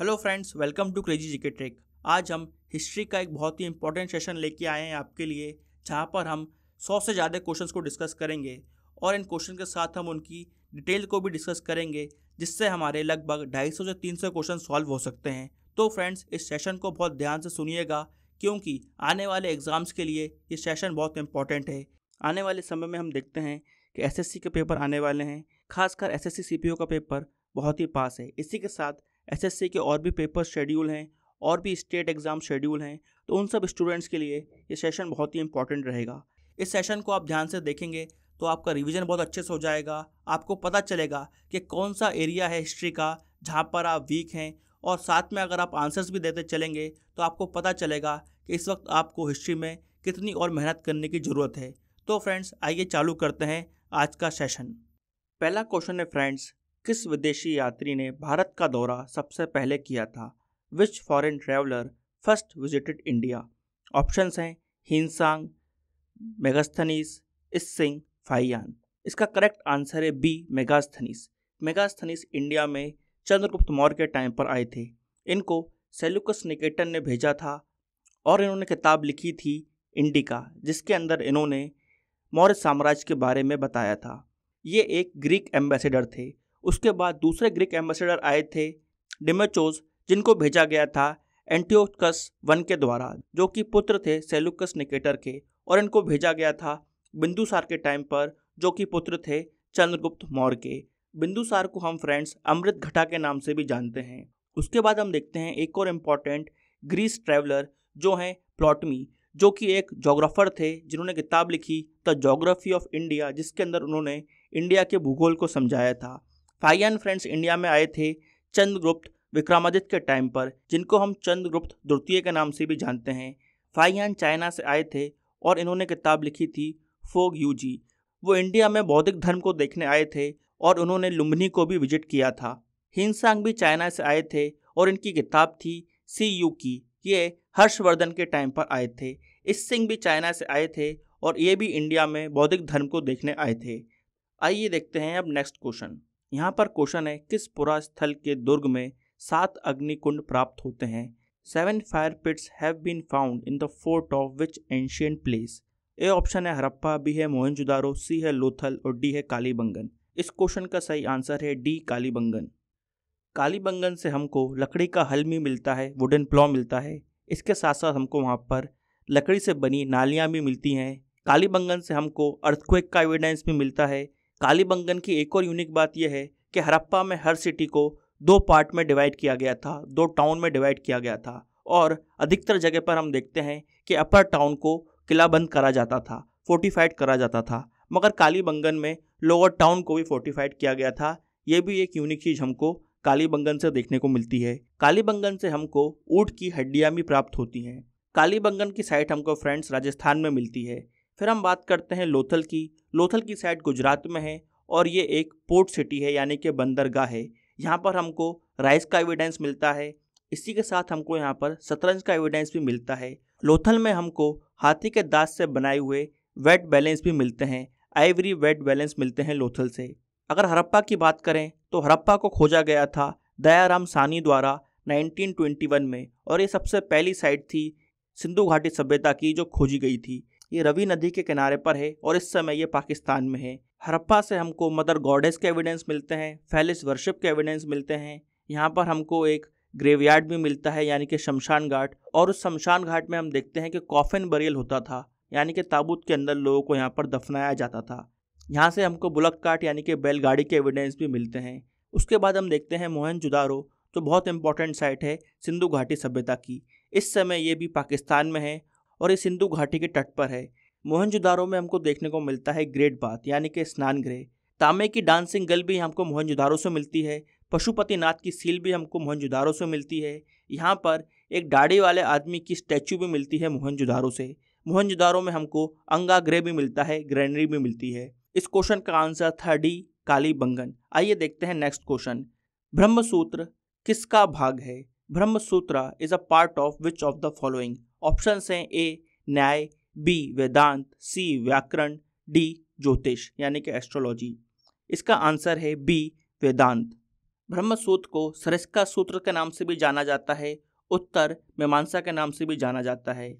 Hello friends welcome to crazy GK trick आज हम history का एक बहुत ही इंपॉर्टेंट सेशन लेके आए हैं आपके लिए जहाँ पर हम सौ से ज़्यादा क्वेश्चंस को डिस्कस करेंगे और इन क्वेश्चन के साथ हम उनकी डिटेल को भी डिस्कस करेंगे जिससे हमारे लगभग ढाई सौ से तीन सौ क्वेश्चन सॉल्व हो सकते हैं तो फ्रेंड्स इस सेशन को बहुत ध्यान से सुनिएगा क्योंकि आने वाले एग्ज़ाम्स के लिए ये सेशन बहुत इंपॉर्टेंट है आने वाले समय में हम देखते हैं कि एसएससी के पेपर आने वाले हैं खासकर एसएससी सीपीओ का पेपर बहुत ही पास है इसी के साथ एसएससी के और भी पेपर शेड्यूल हैं और भी स्टेट एग्ज़ाम शेड्यूल हैं तो उन सब स्टूडेंट्स के लिए ये सेशन बहुत ही इंपॉर्टेंट रहेगा इस सेशन को आप ध्यान से देखेंगे तो आपका रिवीजन बहुत अच्छे से हो जाएगा आपको पता चलेगा कि कौन सा एरिया है हिस्ट्री का जहाँ पर आप वीक हैं और साथ में अगर आप आंसर्स भी देते चलेंगे तो आपको पता चलेगा कि इस वक्त आपको हिस्ट्री में कितनी और मेहनत करने की ज़रूरत है तो फ्रेंड्स आइए चालू करते हैं आज का सेशन पहला क्वेश्चन है फ्रेंड्स किस विदेशी यात्री ने भारत का दौरा सबसे पहले किया था which foreign traveller first visited India options हैं Hiuen Tsang Megasthenes Itsing Fa Hien इसका करेक्ट आंसर है बी मेगास्थनीस मेगास्थनीस इंडिया में चंद्रगुप्त मौर्य के टाइम पर आए थे इनको सेल्युकस निकेटन ने भेजा था और इन्होंने किताब लिखी थी इंडिका जिसके अंदर इन्होंने मौर्य साम्राज्य के बारे में बताया था ये एक ग्रीक एम्बेसडर थे उसके बाद दूसरे ग्रीक एम्बेसडर आए थे डिमेचोज जिनको भेजा गया था एंटियोकस वन के द्वारा जो कि पुत्र थे सेलुकस निकेटर के और इनको भेजा गया था बिंदुसार के टाइम पर जो कि पुत्र थे चंद्रगुप्त मौर्य के बिंदुसार को हम फ्रेंड्स अमृत घटा के नाम से भी जानते हैं उसके बाद हम देखते हैं एक और इम्पॉर्टेंट ग्रीस ट्रैवलर जो हैं प्लॉटमी जो कि एक जोग्राफर थे जिन्होंने किताब लिखी द जोग्राफी ऑफ इंडिया जिसके अंदर उन्होंने इंडिया के भूगोल को समझाया था फाइयान फ्रेंड्स इंडिया में आए थे चंद्रगुप्त विक्रमादित्य के टाइम पर जिनको हम चंद्रगुप्त द्वितीय के नाम से भी जानते हैं फाइयान चाइना से आए थे और इन्होंने किताब लिखी थी फोग जी वो इंडिया में बौद्धिक धर्म को देखने आए थे और उन्होंने लुम्बनी को भी विजिट किया था हिंसांग भी चाइना से आए थे और इनकी किताब थी सी यू की ये हर्षवर्धन के टाइम पर आए थे इस सिंह भी चाइना से आए थे और ये भी इंडिया में बौद्धिक धर्म को देखने आए थे आइए देखते हैं अब नेक्स्ट क्वेश्चन यहाँ पर क्वेश्चन है किस पुरा स्थल के दुर्ग में सात अग्निकुंड प्राप्त होते हैं seven fire pits have been found in the fort of which ancient place A option है हरप्पा बी है मोहनजुदारो सी है लोथल और डी है कालीबंगन इस क्वेश्चन का सही आंसर है डी कालीबंगन कालीबंगन से हमको लकड़ी का हलमी मिलता है वुडन प्लॉ मिलता है इसके साथ साथ हमको वहाँ पर लकड़ी से बनी नालियाँ भी मिलती हैं कालीबंगन से हमको अर्थक्वेक का एविडेंस भी मिलता है कालीबंगन की एक और यूनिक बात यह है कि हरप्पा में हर सिटी को दो पार्ट में डिवाइड किया गया था दो टाउन में डिवाइड किया गया था और अधिकतर जगह पर हम देखते हैं कि अपर टाउन को किला बंद करा जाता था फोर्टिफाइड करा जाता था मगर कालीबंगन में लोअर टाउन को भी फोर्टिफाइड किया गया था यह भी एक यूनिक चीज़ हमको कालीबंगन से देखने को मिलती है कालीबंगन से हमको ऊँट की हड्डियाँ भी प्राप्त होती हैं कालीबंगन की साइट हमको फ्रेंड्स राजस्थान में मिलती है फिर हम बात करते हैं लोथल की लोथल की साइड गुजरात में है और ये एक पोर्ट सिटी है यानी कि बंदरगाह है यहाँ पर हमको राइस का एविडेंस मिलता है इसी के साथ हमको यहाँ पर शतरंज का एविडेंस भी मिलता है लोथल में हमको हाथी के दांत से बनाए हुए वेट बैलेंस भी मिलते हैं आइवरी वेट बैलेंस मिलते हैं लोथल से अगर हरप्पा की बात करें तो हरप्पा को खोजा गया था दयाराम सानी द्वारा 1921 में और ये सबसे पहली साइट थी सिंधु घाटी सभ्यता की जो खोजी गई थी ये रवि नदी के किनारे पर है और इस समय ये पाकिस्तान में है हरप्पा से हमको मदर गॉडेस के एविडेंस मिलते हैं फैलिस वर्शिप के एविडेंस मिलते हैं यहाँ पर हमको एक ग्रेवयार्ड भी मिलता है यानी कि शमशान घाट और उस शमशान घाट में हम देखते हैं कि कॉफिन बरियल होता था यानी कि ताबूत के अंदर लोगों को यहाँ पर दफनाया जाता था यहाँ से हमको बुलक काट यानी कि बैलगाड़ी के एविडेंस भी मिलते हैं उसके बाद हम देखते हैं मोहन जुदारो जो बहुत इंपॉर्टेंट साइट है सिंधु घाटी सभ्यता की इस समय ये भी पाकिस्तान में है और ये सिंधु घाटी के तट पर है मोहनजुदारो में हमको देखने को मिलता है ग्रेट बाथ यानी कि स्नान गृह तांबे की डांसिंग गल भी हमको मोहनजुदारो से मिलती है पशुपतिनाथ की सील भी हमको मोहनजुदारो से मिलती है यहाँ पर एक दाढ़ी वाले आदमी की स्टैचू भी मिलती है मोहनजुदारो से मोहनजुदारो में हमको अंगा ग्रह भी मिलता है ग्रेनरी भी मिलती है इस क्वेश्चन का आंसर था डी काली बंगन आइए देखते हैं नेक्स्ट क्वेश्चन ब्रह्मसूत्र किसका भाग है Brahmasutra is a part of which of the following option हैं ए न्याय बी वेदांत सी व्याकरण डी ज्योतिष यानी कि एस्ट्रोलॉजी इसका आंसर है बी वेदांत ब्रह्मसूत्र को सरस्का सूत्र के नाम से भी जाना जाता है उत्तर मीमांसा के नाम से भी जाना जाता है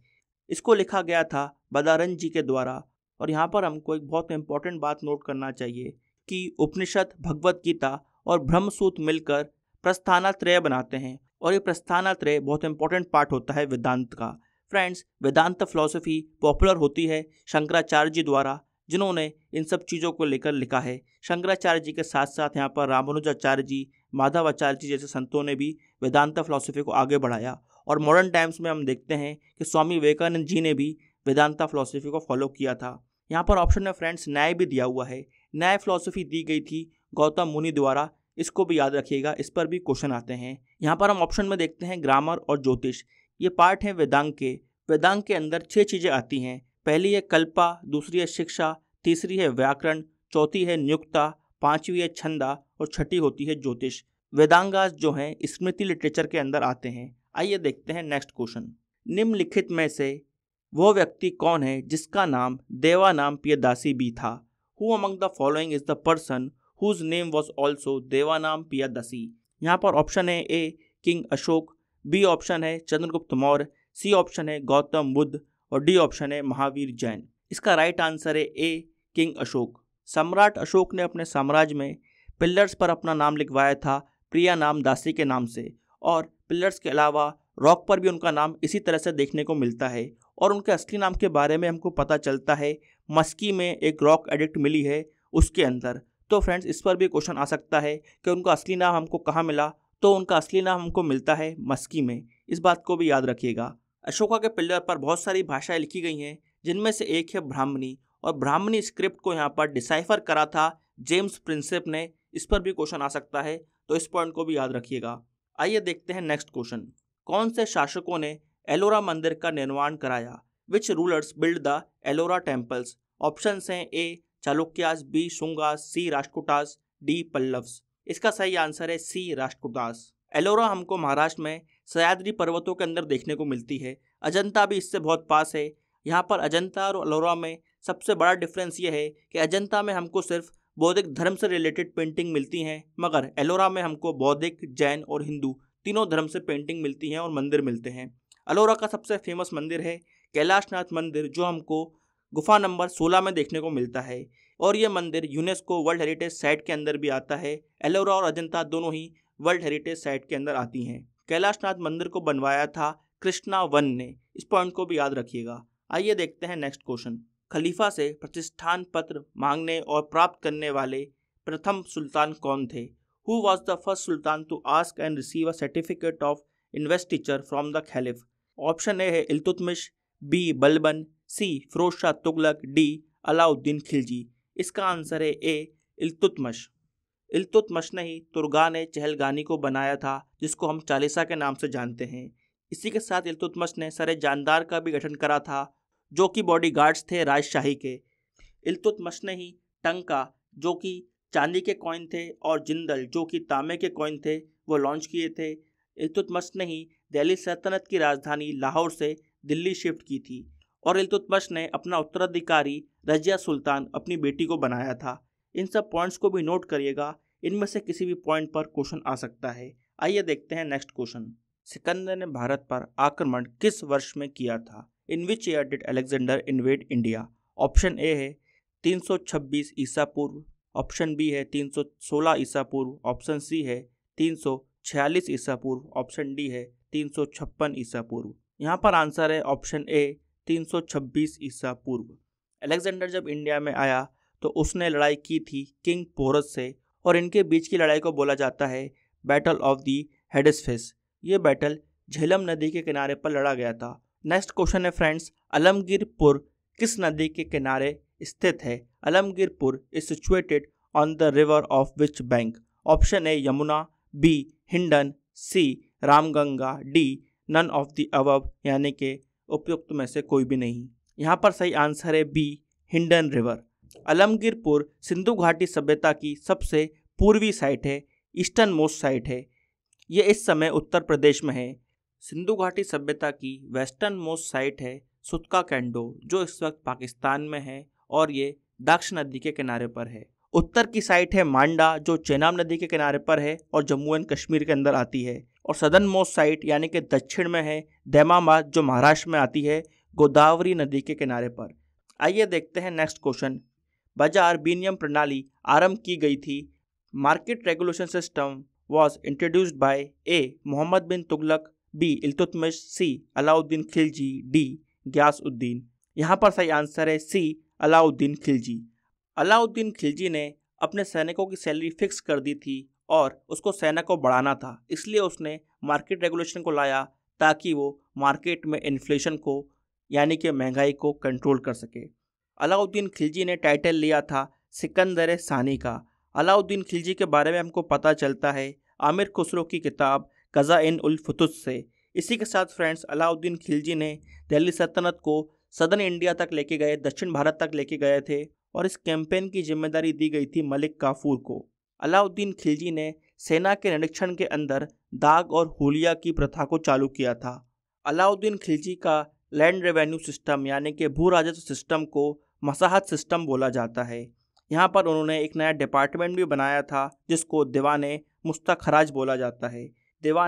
इसको लिखा गया था बदारन जी के द्वारा और यहाँ पर हमको एक बहुत इंपॉर्टेंट बात नोट करना चाहिए कि उपनिषद भगवत गीता और ब्रह्मसूत्र मिलकर प्रस्थानात्रय बनाते हैं और ये प्रस्थानात्रय बहुत इंपॉर्टेंट पार्ट होता है वेदांत का फ्रेंड्स वेदांत फिलोसफी पॉपुलर होती है शंकराचार्य जी द्वारा जिन्होंने इन सब चीज़ों को लेकर लिखा है शंकराचार्य जी के साथ साथ यहाँ पर रामानुजाचार्य जी माधवाचार्य जी जैसे संतों ने भी वेदांत फिलोसफी को आगे बढ़ाया और मॉडर्न टाइम्स में हम देखते हैं कि स्वामी विवेकानंद जी ने भी वेदांता फिलोसफी को फॉलो किया था यहाँ पर ऑप्शन में फ्रेंड्स न्याय भी दिया हुआ है न्याय फिलोसफी दी गई थी गौतम मुनि द्वारा इसको भी याद रखिएगा इस पर भी क्वेश्चन आते हैं यहाँ पर हम ऑप्शन में देखते हैं ग्रामर और ज्योतिष ये पार्ट हैं वेदांग के वेदांग के अंदर छह चीज़ें आती हैं पहली है कल्पा दूसरी है शिक्षा तीसरी है व्याकरण चौथी है नियुक्ता पांचवी है छंदा और छठी होती है ज्योतिष वेदांगास जो हैं स्मृति लिटरेचर के अंदर आते हैं आइए देखते हैं नेक्स्ट क्वेश्चन निम्नलिखित में से वो व्यक्ति कौन है जिसका नाम देवानाम पियादासी भी था who among the following is the person whose name was also Devanam Piyadasi यहाँ पर ऑप्शन है A king Ashoka B option है चंद्रगुप्त मौर्य सी ऑप्शन है गौतम बुद्ध और डी ऑप्शन है महावीर जैन इसका राइट आंसर है ए किंग अशोक सम्राट अशोक ने अपने साम्राज्य में पिलर्स पर अपना नाम लिखवाया था प्रिया नाम दासी के नाम से और पिलर्स के अलावा रॉक पर भी उनका नाम इसी तरह से देखने को मिलता है और उनके असली नाम के बारे में हमको पता चलता है मस्की में एक रॉक एडिक्ट मिली है उसके अंदर तो फ्रेंड्स इस पर भी क्वेश्चन आ सकता है कि उनका असली नाम हमको कहाँ मिला तो उनका असली नाम हमको मिलता है मस्की में इस बात को भी याद रखिएगा अशोका के पिल्लर पर बहुत सारी भाषाएं लिखी गई हैं जिनमें से एक है ब्राह्मणी और ब्राह्मणी स्क्रिप्ट को यहाँ पर डिसाइफर करा था जेम्स प्रिंसेप ने इस पर भी क्वेश्चन आ सकता है तो इस पॉइंट को भी याद रखिएगा आइए देखते हैं नेक्स्ट क्वेश्चन कौन से शासकों ने एलोरा मंदिर का निर्माण कराया which rulers build the Ellora temples option हैं A Chalukyas B Shungas C Rashtrakutas D Pallavas इसका सही आंसर है सी राष्ट्रकुटास एलोरा हमको महाराष्ट्र में सयाद्री पर्वतों के अंदर देखने को मिलती है अजंता भी इससे बहुत पास है यहाँ पर अजंता और एलोरा में सबसे बड़ा डिफरेंस ये है कि अजंता में हमको सिर्फ बौद्धिक धर्म से रिलेटेड पेंटिंग मिलती हैं मगर एलोरा में हमको बौद्धिक जैन और हिंदू तीनों धर्म से पेंटिंग मिलती हैं और मंदिर मिलते हैं अलोरा का सबसे फेमस मंदिर है कैलाशनाथ मंदिर जो हमको गुफा नंबर 16 में देखने को मिलता है और यह मंदिर यूनेस्को वर्ल्ड हेरिटेज साइट के अंदर भी आता है एलोरा और अजंता दोनों ही वर्ल्ड हेरिटेज साइट के अंदर आती हैं कैलाशनाथ मंदिर को बनवाया था कृष्णा वन ने इस पॉइंट को भी याद रखिएगा आइए देखते हैं नेक्स्ट क्वेश्चन खलीफा से प्रतिष्ठान पत्र मांगने और प्राप्त करने वाले प्रथम सुल्तान कौन थे who was the first sultan to ask and receive a certificate of investiture from the caliph option A है Iltutmish B Balban C Firoz Shah Tughlaq D Alauddin Khilji इसका आंसर है ए इल्तुतमश इल्तुतमश ने ही तुर्गा ने चहलगानी को बनाया था जिसको हम चालीसा के नाम से जानते हैं इसी के साथ इल्तुतमश ने सरे जानदार का भी गठन करा था जो कि बॉडीगार्ड्स थे राजशाही के इल्तुतमश ने ही टंका जो कि चांदी के कॉइन थे और जिंदल जो कि तांबे के कॉइन थे वो लॉन्च किए थे इल्तुतमश ने ही दिल्ली सल्तनत की राजधानी लाहौर से दिल्ली शिफ्ट की थी और इलतुतमश ने अपना उत्तराधिकारी रजिया सुल्तान अपनी बेटी को बनाया था इन सब पॉइंट्स को भी नोट करिएगा इनमें से किसी भी पॉइंट पर क्वेश्चन आ सकता है आइए देखते हैं नेक्स्ट क्वेश्चन सिकंदर ने भारत पर आक्रमण किस वर्ष में किया था in which year did Alexander invade India option A है 326 ईसा पूर्व ऑप्शन बी है 316 ईसा पूर्व ऑप्शन सी है 346 ईसा पूर्व ऑप्शन डी है 356 ईसा पूर्व यहाँ पर आंसर है ऑप्शन ए 326 ईसा पूर्व अलेक्जेंडर जब इंडिया में आया तो उसने लड़ाई की थी किंग पोरस से और इनके बीच की लड़ाई को बोला जाता है बैटल ऑफ दी हेडसफेस ये बैटल झेलम नदी के किनारे पर लड़ा गया था नेक्स्ट क्वेश्चन है फ्रेंड्स अलमगीरपुर किस नदी के किनारे स्थित है Alamgirpur is situated on the river of which bank option A Yamuna B Hindon C Ramganga D none of the above यानी के उपयुक्त में से कोई भी नहीं यहाँ पर सही आंसर है बी हिंडन रिवर अलमगीरपुर सिंधु घाटी सभ्यता की सबसे पूर्वी साइट है ईस्टर्न मोस्ट साइट है ये इस समय उत्तर प्रदेश में है सिंधु घाटी सभ्यता की वेस्टर्न मोस्ट साइट है सुतका कैंडो जो इस वक्त पाकिस्तान में है और ये दक्ष नदी के किनारे पर है उत्तर की साइट है मांडा जो चेनाब नदी के किनारे पर है और जम्मू एंड कश्मीर के अंदर आती है और सदन मोस्ट साइट यानी कि दक्षिण में है दैमाबाद जो महाराष्ट्र में आती है गोदावरी नदी के किनारे पर आइए देखते हैं नेक्स्ट क्वेश्चन बाजार विनियम प्रणाली आरंभ की गई थी market regulation system was introduced by A Mohammad bin Tughlaq B Iltutmish C Alauddin Khilji D Ghiyasuddin यहाँ पर सही आंसर है सी अलाउद्दीन खिलजी अलाउद्दीन खिलजी ने अपने सैनिकों की सैलरी फिक्स कर दी थी और उसको सेना को बढ़ाना था इसलिए उसने मार्केट रेगुलेशन को लाया ताकि वो मार्केट में इन्फ्लेशन को यानी कि महंगाई को कंट्रोल कर सके अलाउद्दीन खिलजी ने टाइटल लिया था सिकंदर सानी का अलाउद्दीन खिलजी के बारे में हमको पता चलता है आमिर खुसरो की किताब कज़ा इन उलफुस से इसी के साथ फ्रेंड्स अलाउद्दीन खिलजी ने दिल्ली सल्तनत को सदर्न इंडिया तक लेके गए दक्षिण भारत तक लेके गए थे और इस कैंपेन की जिम्मेदारी दी गई थी मलिक काफूर को अलाउद्दीन खिलजी ने सेना के निरीक्षण के अंदर दाग और होलिया की प्रथा को चालू किया था अलाउद्दीन खिलजी का लैंड रेवेन्यू सिस्टम यानी कि भू राजस्व सिस्टम को मसाहत सिस्टम बोला जाता है यहाँ पर उन्होंने एक नया डिपार्टमेंट भी बनाया था जिसको ने मुस्तखराज बोला जाता है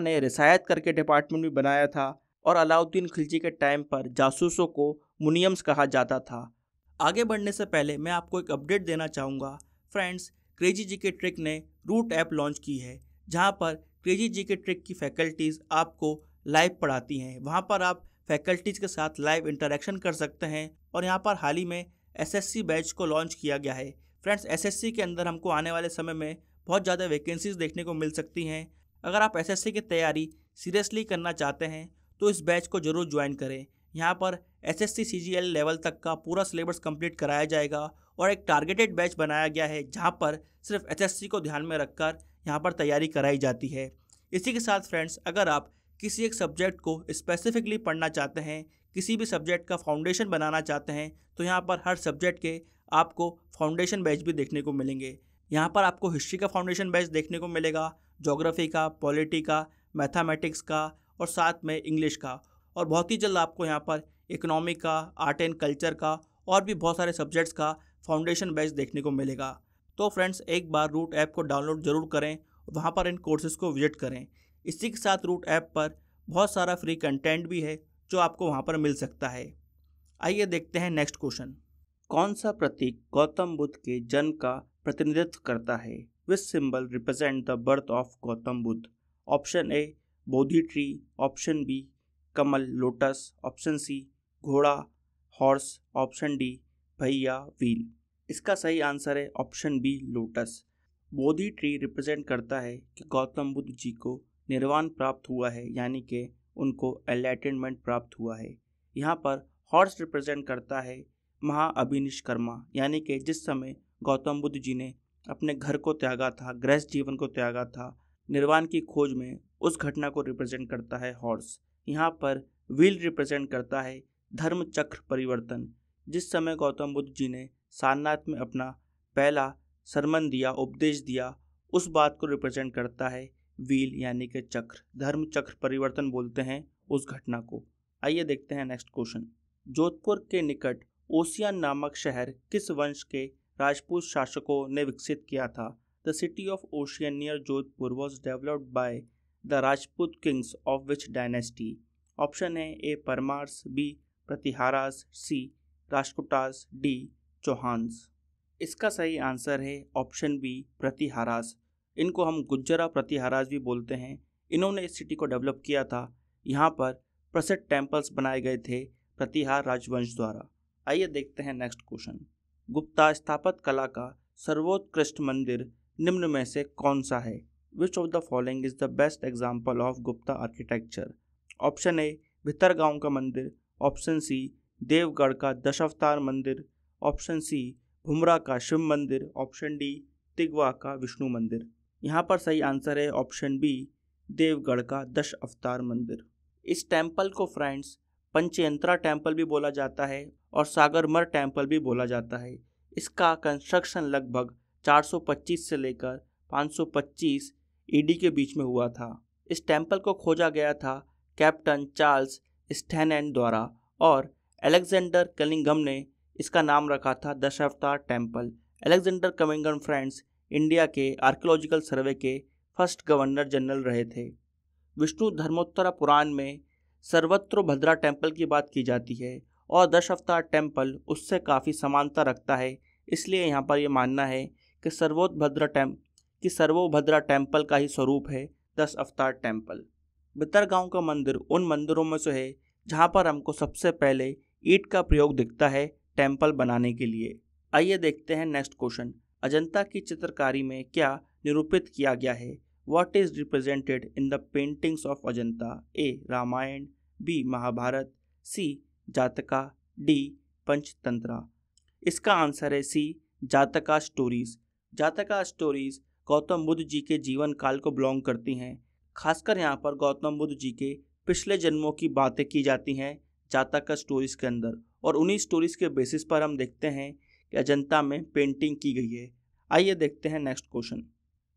ने रिसायत करके डिपार्टमेंट भी बनाया था और अलाउद्दीन खिलजी के टाइम पर जासूसों को मुनियम्स कहा जाता था आगे बढ़ने से पहले मैं आपको एक अपडेट देना चाहूँगा फ्रेंड्स क्रेजी जी के ट्रिक ने रूट ऐप लॉन्च की है जहाँ पर क्रेजी जी के ट्रिक की फैकल्टीज़ आपको लाइव पढ़ाती हैं वहाँ पर आप फैकल्टीज़ के साथ लाइव इंटरेक्शन कर सकते हैं और यहाँ पर हाल ही में एसएससी बैच को लॉन्च किया गया है फ्रेंड्स एसएससी के अंदर हमको आने वाले समय में बहुत ज़्यादा वैकेंसीज देखने को मिल सकती हैं अगर आप एसएससी की तैयारी सीरियसली करना चाहते हैं तो इस बैच को ज़रूर ज्वाइन करें यहाँ पर एस एस लेवल तक का पूरा सिलेबस कंप्लीट कराया जाएगा और एक टारगेटेड बैच बनाया गया है जहाँ पर सिर्फ एस को ध्यान में रखकर यहाँ पर तैयारी कराई जाती है इसी के साथ फ्रेंड्स अगर आप किसी एक सब्जेक्ट को स्पेसिफिकली पढ़ना चाहते हैं किसी भी सब्जेक्ट का फाउंडेशन बनाना चाहते हैं तो यहाँ पर हर सब्जेक्ट के आपको फाउंडेशन बैच भी देखने को मिलेंगे यहाँ पर आपको हिस्ट्री का फाउंडेशन बैच देखने को मिलेगा जोग्राफी का पॉलिटी का मैथामेटिक्स का और साथ में इंग्लिश का और बहुत ही जल्द आपको यहाँ पर इकोनॉमिक का आर्ट एंड कल्चर का और भी बहुत सारे सब्जेक्ट्स का फाउंडेशन बैच देखने को मिलेगा तो फ्रेंड्स एक बार रूट ऐप को डाउनलोड ज़रूर करें वहाँ पर इन कोर्सेज़ को विजिट करें इसी के साथ रूट ऐप पर बहुत सारा फ्री कंटेंट भी है जो आपको वहाँ पर मिल सकता है आइए देखते हैं नेक्स्ट क्वेश्चन कौन सा प्रतीक गौतम बुद्ध के जन्म का प्रतिनिधित्व करता है which symbol represent the birth of Gautam Buddha option A Bodhi tree option B कमल लोटस ऑप्शन सी घोड़ा हॉर्स ऑप्शन डी भैया व्हील इसका सही आंसर है option B lotus Bodhi tree represent करता है कि गौतम बुद्ध जी को निर्वाण प्राप्त हुआ है यानी कि उनको एलाइटेनमेंट प्राप्त हुआ है यहाँ पर हॉर्स रिप्रेजेंट करता है महाअभिनिष्कर्मा यानी कि जिस समय गौतम बुद्ध जी ने अपने घर को त्यागा था गृहस्थ जीवन को त्यागा था निर्वाण की खोज में उस घटना को रिप्रेजेंट करता है हॉर्स यहाँ पर व्हील रिप्रेजेंट करता है धर्म चक्र परिवर्तन जिस समय गौतम बुद्ध जी ने सारनाथ में अपना पहला सरमन दिया उपदेश दिया उस बात को रिप्रेजेंट करता है व्हील यानी कि चक्र धर्म चक्र परिवर्तन बोलते हैं उस घटना को आइए देखते हैं नेक्स्ट क्वेश्चन जोधपुर के निकट ओसियान नामक शहर किस वंश के राजपूत शासकों ने विकसित किया था the city of Osian near Jodhpur was developed by the Rajput kings of which dynasty option है A परमार्स B प्रतिहारास C Rashtrakutas D चौहान्स इसका सही आंसर है ऑप्शन बी प्रतिहारास इनको हम गुज्जरा प्रतिहारास भी बोलते हैं इन्होंने इस सिटी को डेवलप किया था यहाँ पर प्रसिद्ध टेम्पल्स बनाए गए थे प्रतिहार राजवंश द्वारा आइए देखते हैं नेक्स्ट क्वेश्चन गुप्ता स्थापत कला का सर्वोत्कृष्ट मंदिर निम्न में से कौन सा है which of the following is the best example of Gupta architecture option A Bhitargaon का मंदिर ऑप्शन सी देवगढ़ का दशावतार मंदिर ऑप्शन सी भुमरा का शिव मंदिर ऑप्शन डी तिगवा का विष्णु मंदिर यहाँ पर सही आंसर है ऑप्शन बी देवगढ़ का दश अवतार मंदिर इस टेम्पल को फ्रेंड्स पंचयंत्रा टेम्पल भी बोला जाता है और सागरमर टेम्पल भी बोला जाता है इसका कंस्ट्रक्शन लगभग 425 से लेकर 525 ईडी के बीच में हुआ था इस टेम्पल को खोजा गया था कैप्टन चार्ल्स स्टैनन द्वारा और एलेक्जेंडर कलिंगम ने इसका नाम रखा था Dashavatar temple Alexander Cunningham friends India के आर्कियोलॉजिकल सर्वे के फर्स्ट गवर्नर जनरल रहे थे विष्णु धर्मोत्तरा पुराण में सर्वत्र भद्रा टेम्पल की बात की जाती है और दश अवतार टेम्पल उससे काफ़ी समानता रखता है इसलिए यहाँ पर यह मानना है कि भद्रा टेम्प कि सर्वोभद्रा टेम्पल का ही स्वरूप है दस अवतार टेम्पल बितरगांव का मंदिर उन मंदिरों में से है जहाँ पर हमको सबसे पहले ईट का प्रयोग दिखता है टेम्पल बनाने के लिए आइए देखते हैं नेक्स्ट क्वेश्चन अजंता की चित्रकारी में क्या निरूपित किया गया है what is represented in the paintings of Ajanta A Ramayana B Mahabharata C Jataka D Panchatantra इसका आंसर है सी जातका स्टोरीज जातका स्टोरीज गौतम बुद्ध जी के जीवन काल को बिलोंग करती हैं खासकर यहाँ पर गौतम बुद्ध जी के पिछले जन्मों की बातें की जाती हैं जातक स्टोरीज के अंदर और उन्हीं स्टोरीज के बेसिस पर हम देखते हैं कि अजंता में पेंटिंग की गई है आइए देखते हैं नेक्स्ट क्वेश्चन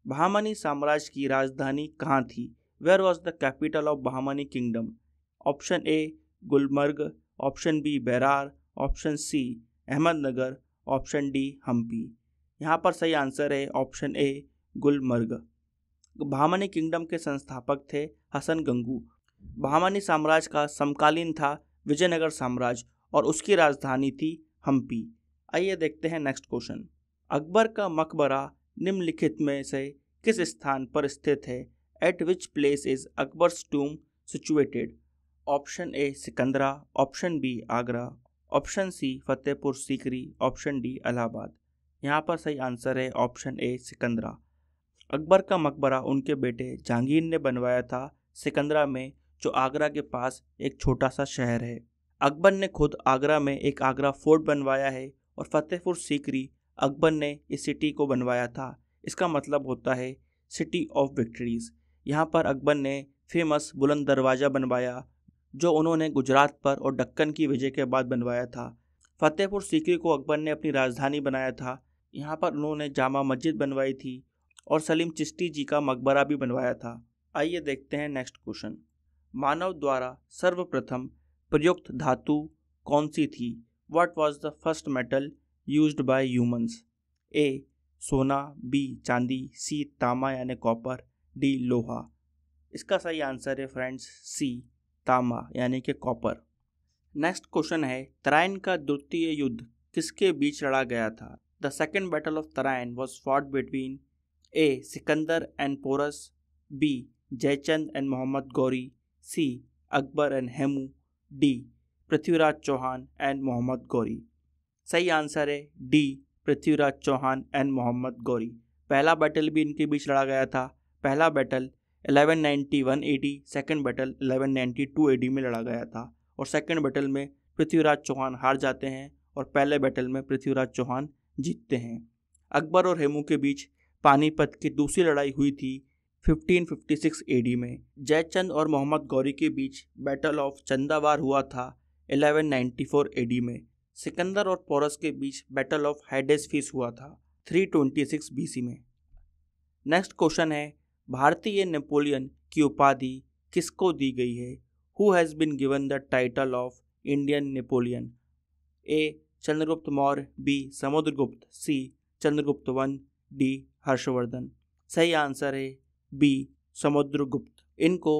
बहामनी साम्राज्य की राजधानी कहाँ थी where was the capital of Bahmani kingdom option A Gulmarg option B Berar option C Ahmednagar option D Hampi यहाँ पर सही आंसर है option A Gulmarg Bahmani kingdom के संस्थापक थे हसन गंगू बहामनी साम्राज्य का समकालीन था विजयनगर साम्राज्य और उसकी राजधानी थी हम्पी आइए देखते हैं नेक्स्ट क्वेश्चन अकबर का मकबरा निम्नलिखित में से किस स्थान पर स्थित है at which place is Akbar tomb situated option A Sikandra option B Agra option C Fatehpur Sikri option D Allahabad यहाँ पर सही आंसर है ऑप्शन ए सिकंदरा अकबर का मकबरा उनके बेटे जहांगीर ने बनवाया था सिकंदरा में जो आगरा के पास एक छोटा सा शहर है अकबर ने खुद आगरा में एक आगरा फोर्ट बनवाया है और फतेहपुर सीकरी अकबर ने इस सिटी को बनवाया था इसका मतलब होता है सिटी ऑफ विक्ट्रीज़ यहाँ पर अकबर ने फेमस बुलंद दरवाज़ा बनवाया जो उन्होंने गुजरात पर और डक्कन की विजय के बाद बनवाया था फतेहपुर सीकरी को अकबर ने अपनी राजधानी बनाया था यहाँ पर उन्होंने जामा मस्जिद बनवाई थी और सलीम चिश्ती जी का मकबरा भी बनवाया था आइए देखते हैं नेक्स्ट क्वेश्चन मानव द्वारा सर्वप्रथम प्रयुक्त धातु कौन सी थी what was the first metal use by humans A सोना बी चांदी सी तामा यानी कॉपर डी लोहा इसका सही आंसर है फ्रेंड्स सी तामा यानी कि कॉपर नेक्स्ट क्वेश्चन है तराइन का द्वितीय युद्ध किसके बीच लड़ा गया था the second battle of Tarain was fought between A Sikandar and Porus B Jaichand and Mohammad Ghori C Akbar and Hemu D Prithviraj Chauhan and Mohammad Ghori सही आंसर है डी पृथ्वीराज चौहान एंड मोहम्मद गौरी पहला बैटल भी इनके बीच लड़ा गया था पहला battle 1191 AD second battle 1192 AD में लड़ा गया था और सेकेंड बैटल में पृथ्वीराज चौहान हार जाते हैं और पहले बैटल में पृथ्वीराज चौहान जीतते हैं अकबर और हेमू के बीच पानीपत की दूसरी लड़ाई हुई थी 1556 एडी में जयचंद और मोहम्मद गौरी के बीच बैटल ऑफ चंदावार हुआ था 1194 एडी में सिकंदर और पोरस के बीच बैटल ऑफ हैडेस फीस हुआ था 326 बीसी में नेक्स्ट क्वेश्चन है भारतीय नेपोलियन की उपाधि किसको दी गई है who has been given the title of Indian Napoleon A Chandragupta Maurya B Samudragupta C Chandragupta one D Harshavardhan सही आंसर है बी समुद्रगुप्त इनको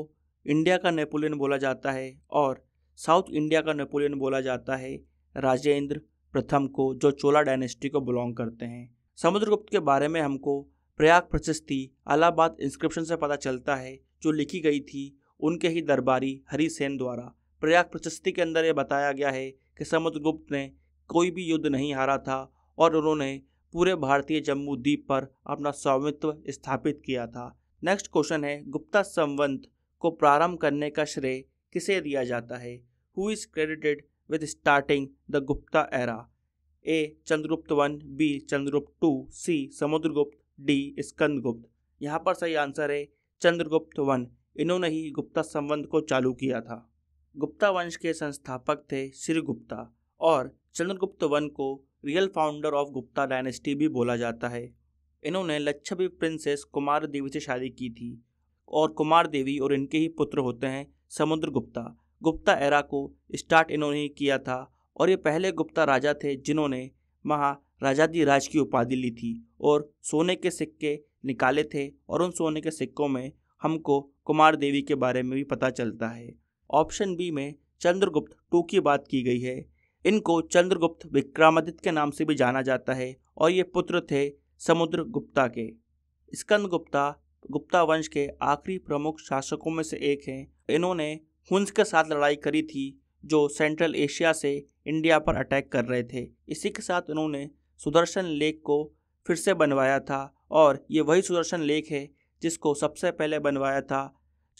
इंडिया का नेपोलियन बोला जाता है और साउथ इंडिया का नेपोलियन बोला जाता है राजेंद्र प्रथम को जो चोला डायनेस्टी को बिलोंग करते हैं समुद्रगुप्त के बारे में हमको प्रयाग प्रशस्ति अलाहाबाद इंस्क्रिप्शन से पता चलता है जो लिखी गई थी उनके ही दरबारी हरिसेन द्वारा प्रयाग प्रशस्ति के अंदर ये बताया गया है कि समुद्रगुप्त ने कोई भी युद्ध नहीं हारा था और उन्होंने पूरे भारतीय जम्मू द्वीप पर अपना स्वामित्व स्थापित किया था नेक्स्ट क्वेश्चन है गुप्ता संवंत को प्रारंभ करने का श्रेय किसे दिया जाता है who is credited with starting the Gupta era A Chandragupta one B Chandragupta two C Samudragupta D Skandagupta यहाँ पर सही आंसर है चंद्रगुप्त वन इन्होंने ही गुप्ता संबंध को चालू किया था गुप्ता वंश के संस्थापक थे श्री गुप्ता और चंद्रगुप्त वन को real founder of Gupta dynasty भी बोला जाता है इन्होंने लच्छवी प्रिंसेस कुमार देवी से शादी की थी और कुमार देवी और इनके ही पुत्र होते हैं समुद्र गुप्ता गुप्ता एरा को स्टार्ट इन्होंने ही किया था और ये पहले गुप्ता राजा थे जिन्होंने महाराजादी राज की उपाधि ली थी और सोने के सिक्के निकाले थे और उन सोने के सिक्कों में हमको कुमार देवी के बारे में भी पता चलता है ऑप्शन बी में चंद्रगुप्त टू की बात की गई है इनको चंद्रगुप्त विक्रमादित्य के नाम से भी जाना जाता है और ये पुत्र थे समुद्र गुप्ता के स्कंद गुप्ता गुप्ता वंश के आखिरी प्रमुख शासकों में से एक हैं इन्होंने हुंस के साथ लड़ाई करी थी जो सेंट्रल एशिया से इंडिया पर अटैक कर रहे थे इसी के साथ उन्होंने सुदर्शन लेक को फिर से बनवाया था और ये वही सुदर्शन लेक है जिसको सबसे पहले बनवाया था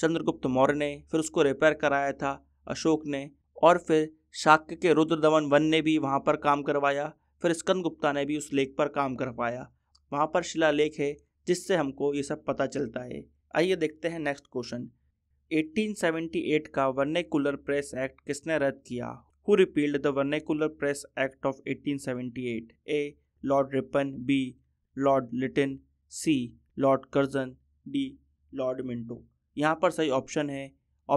चंद्रगुप्त मौर्य ने फिर उसको रिपेयर कराया था अशोक ने और फिर शाक्य के रुद्र दमन वन ने भी वहाँ पर काम करवाया फिर स्कंद गुप्ता ने भी उस लेख पर काम करवाया वहाँ पर शिला लेख है जिससे हमको ये सब पता चलता है आइए देखते हैं नेक्स्ट क्वेश्चन 1878 का वर्नेकुलर प्रेस एक्ट किसने रद्द किया who repealed the Vernacular Press Act of 1878 A Lord Ripon B Lord Lytton C Lord Curzon D Lord Minto यहाँ पर सही ऑप्शन है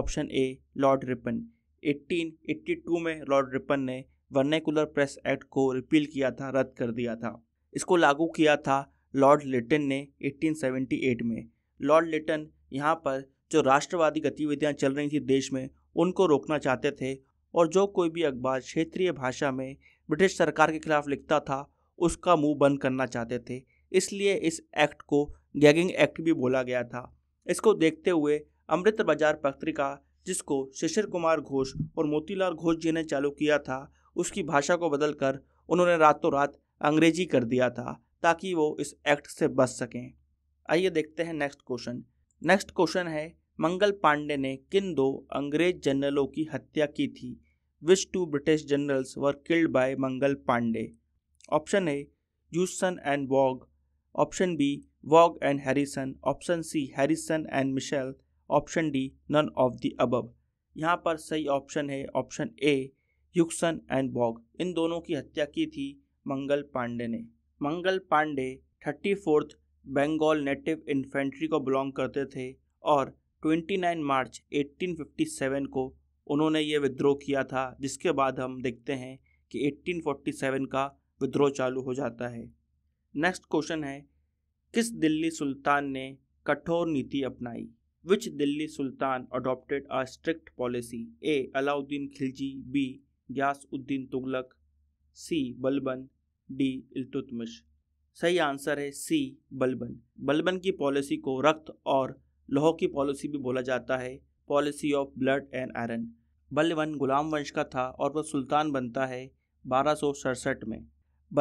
ऑप्शन ए लॉर्ड रिपन 1882 में लॉर्ड रिपन ने वर्नेकुलर प्रेस एक्ट को रिपील किया था रद्द कर दिया था इसको लागू किया था लॉर्ड लिटन ने 1878 में लॉर्ड लिटन यहाँ पर जो राष्ट्रवादी गतिविधियाँ चल रही थी देश में उनको रोकना चाहते थे और जो कोई भी अखबार क्षेत्रीय भाषा में ब्रिटिश सरकार के खिलाफ लिखता था उसका मुंह बंद करना चाहते थे इसलिए इस एक्ट को गैगिंग एक्ट भी बोला गया था इसको देखते हुए अमृत बाजार पत्रिका जिसको शिशिर कुमार घोष और मोतीलाल घोष जी ने चालू किया था उसकी भाषा को बदलकर उन्होंने रातों रात अंग्रेजी कर दिया था ताकि वो इस एक्ट से बच सकें आइए देखते हैं नेक्स्ट क्वेश्चन नेक्स्ट क्वेश्चन है मंगल पांडे ने किन दो अंग्रेज जनरलों की हत्या की थी which two British generals were killed by Mangal Pandey option A Hewson and Baugh option B Baugh and Harrison option C Harrison and Mitchell option D none of the above यहाँ पर सही ऑप्शन है option A Hewson and Baugh इन दोनों की हत्या की थी मंगल पांडे ने Mangal Pandey thirty fourth Bengal native infantry को बिलोंग करते थे और 29 मार्च 1857 को उन्होंने ये विद्रोह किया था जिसके बाद हम देखते हैं कि 1847 का विद्रोह चालू हो जाता है नेक्स्ट क्वेश्चन है किस दिल्ली सुल्तान ने कठोर नीति अपनाई which Delhi sultan adopted a strict policy A. Khilji B B. Gyasuddin Tughlaq C Balban D Iltutmish सही आंसर है सी बलबन बलबन की पॉलिसी को रक्त और लोह की पॉलिसी भी बोला जाता है policy of blood and iron Balban गुलाम वंश का था और वह सुल्तान बनता है बारह में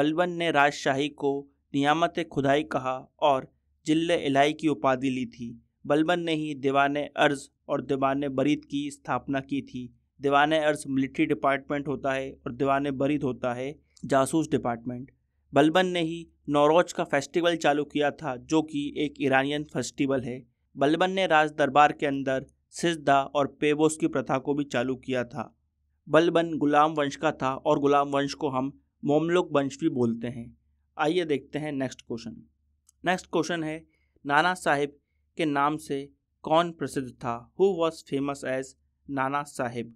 बलबन ने राजशाही को नियामत खुदाई कहा और जिल्ले इलाई की उपाधि ली थी बलबन ने ही दीवान अर्ज और दीवान बरीद की स्थापना की थी दीवान अर्ज मिलिट्री डिपार्टमेंट होता है और दीवान बरीद होता है जासूस डिपार्टमेंट बलबन ने ही नौरोज का फेस्टिवल चालू किया था जो कि एक ईरानियन फेस्टिवल है बलबन ने राज दरबार के अंदर सिजदा और पेबोस की प्रथा को भी चालू किया था बलबन गुलाम वंश का था और गुलाम वंश को हम मोमलुक वंश भी बोलते हैं आइए देखते हैं नेक्स्ट क्वेश्चन नेक्स्ट क्वेश्चन है नाना साहिब के नाम से कौन प्रसिद्ध था हु वॉज फेमस एज नाना साहेब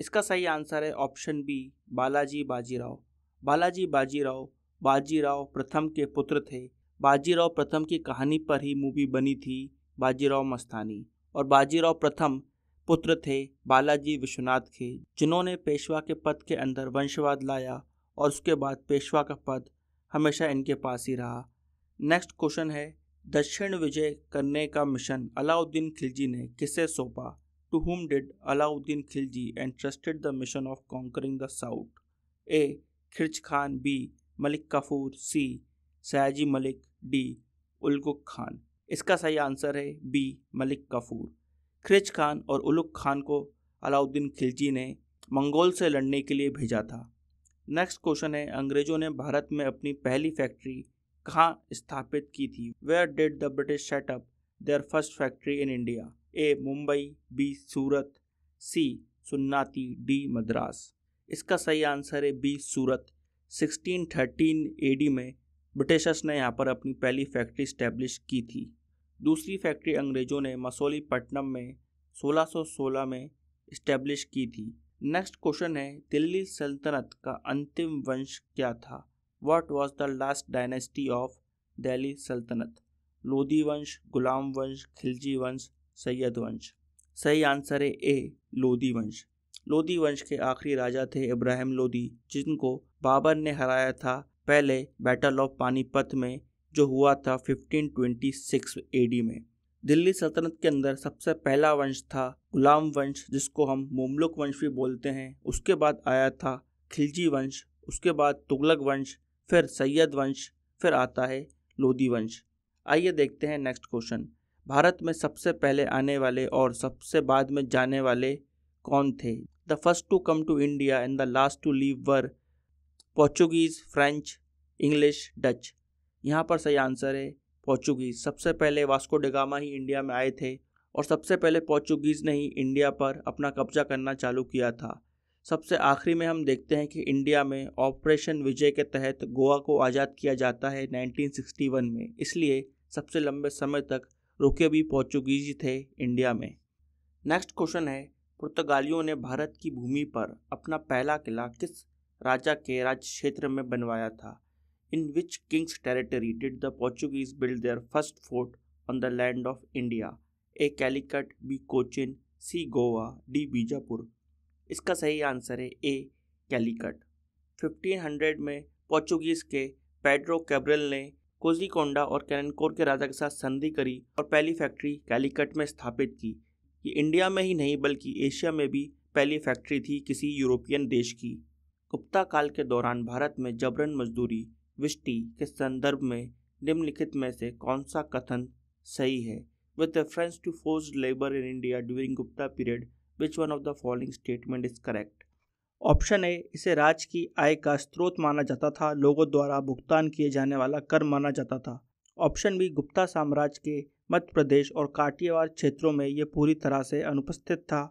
इसका सही आंसर है ऑप्शन बी बालाजी बाजीराव बालाजी बाजीराव बाजीराव प्रथम के पुत्र थे बाजीराव प्रथम की कहानी पर ही मूवी बनी थी बाजीराव मस्तानी और बाजीराव प्रथम पुत्र थे बालाजी विश्वनाथ के जिन्होंने पेशवा के पद के अंदर वंशवाद लाया और उसके बाद पेशवा का पद हमेशा इनके पास ही रहा नेक्स्ट क्वेश्चन है दक्षिण विजय करने का मिशन अलाउद्दीन खिलजी ने किसे सौंपा to whom did Alauddin Khilji entrusted the mission of conquering the south A खिरच Khan B Malik Kafur C Sayaji Malik D Ulugh Khan इसका सही आंसर है बी मलिक कफूर खिरच खान और उलुक खान को अलाउद्दीन खिलजी ने मंगोल से लड़ने के लिए भेजा था नेक्स्ट क्वेश्चन है अंग्रेज़ों ने भारत में अपनी पहली फैक्ट्री कहाँ स्थापित की थी where did the British set up their first factory in India A Mumbai B Surat C Sutanuti D Madras इसका सही आंसर है बी सूरत 1613 एडी में ब्रिटिशर्स ने यहाँ पर अपनी पहली फैक्ट्री स्टैब्लिश की थी दूसरी फैक्ट्री अंग्रेज़ों ने पट्टनम में 1616 में इस्टेब्लिश की थी नेक्स्ट क्वेश्चन है दिल्ली सल्तनत का अंतिम वंश क्या था what was the last dynasty of Delhi sultanate Lodhi वंश गुलाम वंश खिलजी वंश सैयद वंश सही आंसर है ए लोधी वंश लोधी वंश के आखिरी राजा थे इब्राहिम लोधी जिनको बाबर ने हराया था पहले बैटल ऑफ पानीपत में जो हुआ था 1526 एडी में दिल्ली सल्तनत के अंदर सबसे पहला वंश था गुलाम वंश जिसको हम मुमलुक वंश भी बोलते हैं उसके बाद आया था खिलजी वंश उसके बाद तुगलक वंश फिर सैयद वंश फिर आता है लोधी वंश आइए देखते हैं नेक्स्ट क्वेश्चन भारत में सबसे पहले आने वाले और सबसे बाद में जाने वाले कौन थे the first to come to India and the last to leave were Portuguese French English Dutch यहाँ पर सही आंसर है पोर्चुगीज़ सबसे पहले वास्को डिगामा ही इंडिया में आए थे और सबसे पहले पोर्चुगीज़ ने ही इंडिया पर अपना कब्जा करना चालू किया था सबसे आखिरी में हम देखते हैं कि इंडिया में ऑपरेशन विजय के तहत गोवा को आज़ाद किया जाता है 1961 में इसलिए सबसे लंबे समय तक रुके भी पोर्चुगीज थे इंडिया में नेक्स्ट क्वेश्चन है पुर्तगालियों ने भारत की भूमि पर अपना पहला किला किस राजा के राज क्षेत्र में बनवाया था in which king's territory did the Portuguese build their first fort on the land of India A Calicut B Cochin C Goa D Bijapur इसका सही आंसर है ए कैलीकट 1500 में पोर्चुगीज़ के पेड्रो कैब्रल ने कोजिकोंडा और कैनकोर के राजा के साथ संधि करी और पहली फैक्ट्री कैलीकट में स्थापित की ये इंडिया में ही नहीं बल्कि एशिया में भी पहली फैक्ट्री थी किसी यूरोपियन देश की गुप्ता काल के दौरान भारत में जबरन मजदूरी विष्टि के संदर्भ में निम्नलिखित में से कौन सा कथन सही है with reference to force labour in India during Gupta period which one of the following statement is correct option A इसे राज की आय का स्रोत माना जाता था लोगों द्वारा भुगतान किए जाने वाला कर माना जाता था ऑप्शन बी गुप्ता साम्राज्य के मध्य प्रदेश और काटियावाड़ क्षेत्रों में ये पूरी तरह से अनुपस्थित था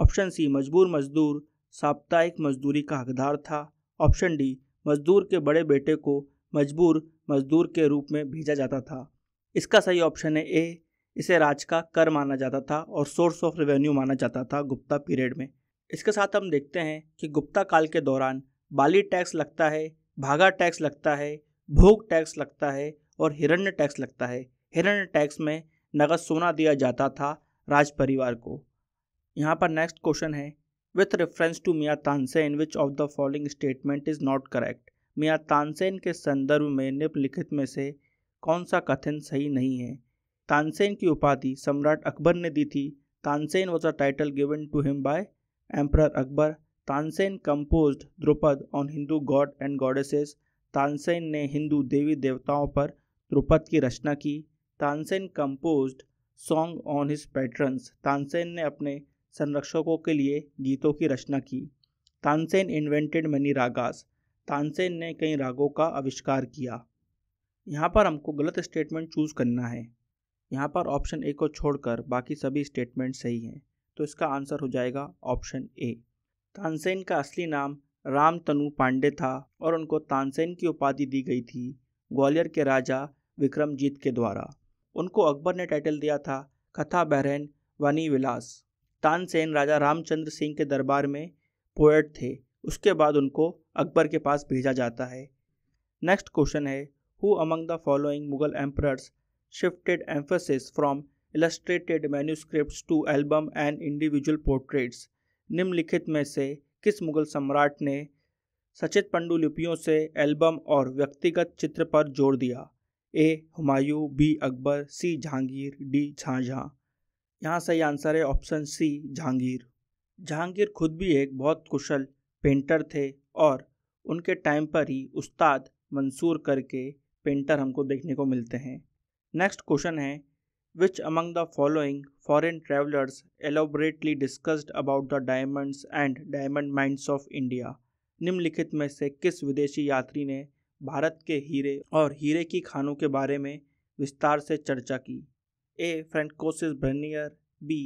ऑप्शन सी मजबूर मजदूर साप्ताहिक मजदूरी का हकदार था ऑप्शन डी मजदूर के बड़े बेटे को मजबूर मजदूर के रूप में भेजा जाता था इसका सही ऑप्शन है ए इसे राज का कर माना जाता था और सोर्स ऑफ रेवेन्यू माना जाता था गुप्ता पीरियड में इसके साथ हम देखते हैं कि गुप्ता काल के दौरान बाली टैक्स लगता है भागा टैक्स लगता है भोग टैक्स लगता है और हिरण्य टैक्स लगता है हिरण्य टैक्स में नगद सोना दिया जाता था राज परिवार को यहाँ पर नेक्स्ट क्वेश्चन है with reference to Miyan Tansen which of the following statement is not correct Miyan Tansen के संदर्भ में निम्नलिखित में से कौन सा कथन सही नहीं है तानसेन की उपाधि सम्राट अकबर ने दी थी Tansen was a title given to him by emperor Akbar Tansen compose dhrupad on Hindu god and goddesses Tansen ने हिंदू देवी देवताओं पर द्रुपद की रचना की Tansen compose song on his patrons Tansen ने अपने संरक्षकों के लिए गीतों की रचना की तानसेन इन्वेंटेड मैनी रागास तानसेन ने कई रागों का आविष्कार किया यहाँ पर हमको गलत स्टेटमेंट चूज़ करना है यहाँ पर ऑप्शन ए को छोड़कर बाकी सभी स्टेटमेंट सही हैं तो इसका आंसर हो जाएगा ऑप्शन ए तानसेन का असली नाम राम तनु पांडे था और उनको तानसेन की उपाधि दी गई थी ग्वालियर के राजा विक्रमजीत के द्वारा उनको अकबर ने टाइटल दिया था कथा बहरेन वनी विलास तानसेन राजा रामचंद्र सिंह के दरबार में पोएट थे उसके बाद उनको अकबर के पास भेजा जाता है नेक्स्ट क्वेश्चन है who among the following Mughal emperors shifted emphasis from illustrated manuscripts to album and individual portraits. निम्नलिखित में से किस मुगल सम्राट ने सचित पंडुलिपियों से एल्बम और व्यक्तिगत चित्र पर जोर दिया A Humayun B Akbar C Jahangir D झांझा यहाँ सही आंसर है ऑप्शन सी जहांगीर जहांगीर खुद भी एक बहुत कुशल पेंटर थे और उनके टाइम पर ही उस्ताद मंसूर करके पेंटर हमको देखने को मिलते हैं नेक्स्ट क्वेश्चन है which among the following foreign travellers elaborately discussed about the diamonds and diamond mines of India निम्नलिखित में से किस विदेशी यात्री ने भारत के हीरे और हीरे की खानों के बारे में विस्तार से चर्चा की A Francois Bernier B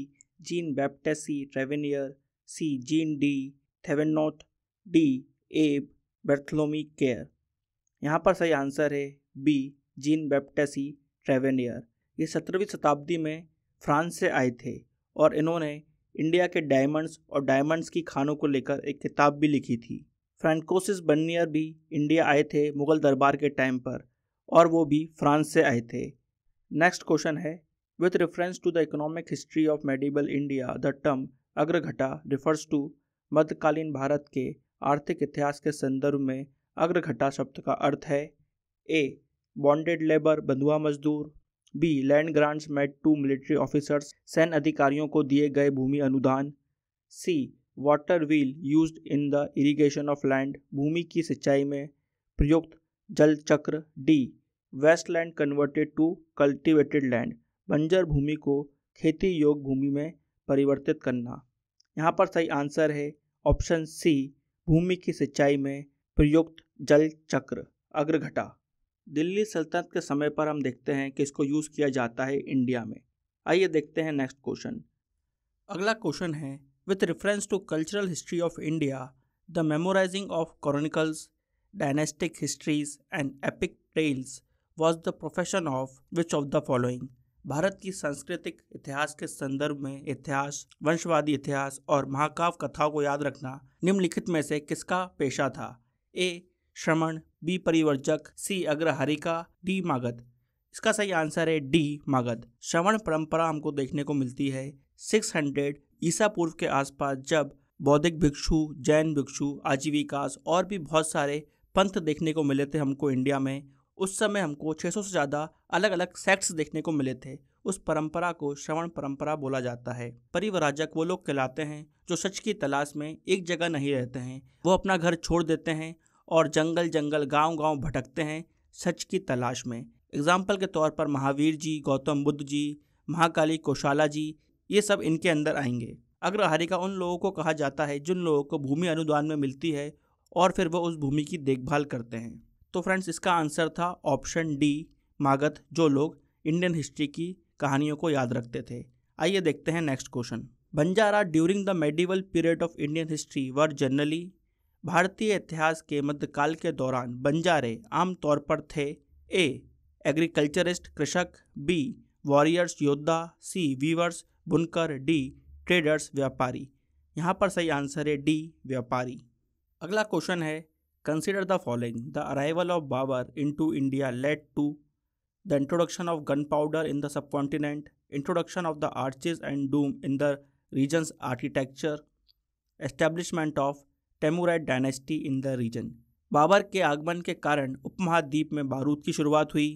Jean Baptiste Tavernier C Jean de Thevenot D A Bartholomew Carre यहाँ पर सही आंसर है बी जीन बैप्टेसी ट्रेवेनियर ये सत्रहवीं शताब्दी में फ्रांस से आए थे और इन्होंने इंडिया के डायमंड्स और डायमंड्स की खानों को लेकर एक किताब भी लिखी थी फ्रेंकोसिस बनियर भी इंडिया आए थे मुगल दरबार के टाइम पर और वो भी फ्रांस से आए थे नेक्स्ट क्वेश्चन है with reference to the economic history of medieval India the term araghatta refers to मध्यकालीन भारत के आर्थिक इतिहास के संदर्भ में अग्रघटा शब्द का अर्थ है ए बॉन्डेड लेबर बंधुआ मजदूर B land grants made to military officers सैन्य अधिकारियों को दिए गए भूमि अनुदान C water wheel used in the irrigation of land भूमि की सिंचाई में प्रयुक्त जल चक्र D waste land converted to cultivated land बंजर भूमि को खेती योग्य भूमि में परिवर्तित करना यहाँ पर सही आंसर है ऑप्शन सी भूमि की सिंचाई में प्रयुक्त जल चक्र अग्रघटा दिल्ली सल्तनत के समय पर हम देखते हैं कि इसको यूज़ किया जाता है इंडिया में आइए देखते हैं नेक्स्ट क्वेश्चन अगला क्वेश्चन है with reference to cultural history of India the memorizing of chronicles dynastic histories and epic tales was the profession of which of the following Bharat की सांस्कृतिक इतिहास के संदर्भ में इतिहास वंशवादी इतिहास और महाकाव्य कथाओं को याद रखना निम्नलिखित में से किसका पेशा था ए श्रवण बी परिवर्जक सी अग्रहरिका डी मागध इसका सही आंसर है डी मागध श्रवण परंपरा हमको देखने को मिलती है 600 ईसा पूर्व के आसपास जब बौद्धिक भिक्षु जैन भिक्षु आजीविकास और भी बहुत सारे पंथ देखने को मिले थे हमको इंडिया में उस समय हमको 600 से ज़्यादा अलग अलग सेक्ट्स देखने को मिले थे उस परंपरा को श्रवण परंपरा बोला जाता है परिवराजक वो लोग कहलाते हैं जो सच की तलाश में एक जगह नहीं रहते हैं वो अपना घर छोड़ देते हैं और जंगल जंगल गांव गांव भटकते हैं सच की तलाश में एग्जाम्पल के तौर पर महावीर जी गौतम बुद्ध जी महाकाली कोशाला जी ये सब इनके अंदर आएंगे अग्रहारी उन लोगों को कहा जाता है जिन लोगों को भूमि अनुदान में मिलती है और फिर वो उस भूमि की देखभाल करते हैं तो फ्रेंड्स इसका आंसर था ऑप्शन डी मागत जो लोग इंडियन हिस्ट्री की कहानियों को याद रखते थे आइए देखते हैं next question Banjara during the medieval period of Indian history were generally भारतीय इतिहास के मध्यकाल के दौरान बंजारे आमतौर पर थे ए एग्रीकल्चरिस्ट कृषक बी वॉरियर्स योद्धा सी वीवर्स बुनकर डी ट्रेडर्स व्यापारी यहाँ पर सही आंसर है डी व्यापारी अगला क्वेश्चन है consider the following the arrival of Babar into India led to the introduction of gunpowder in the subcontinent introduction of the arches and dome in the region's architecture establishment of Timurid dynasty in the region Babar के आगमन के कारण उपमहाद्वीप में बारूद की शुरुआत हुई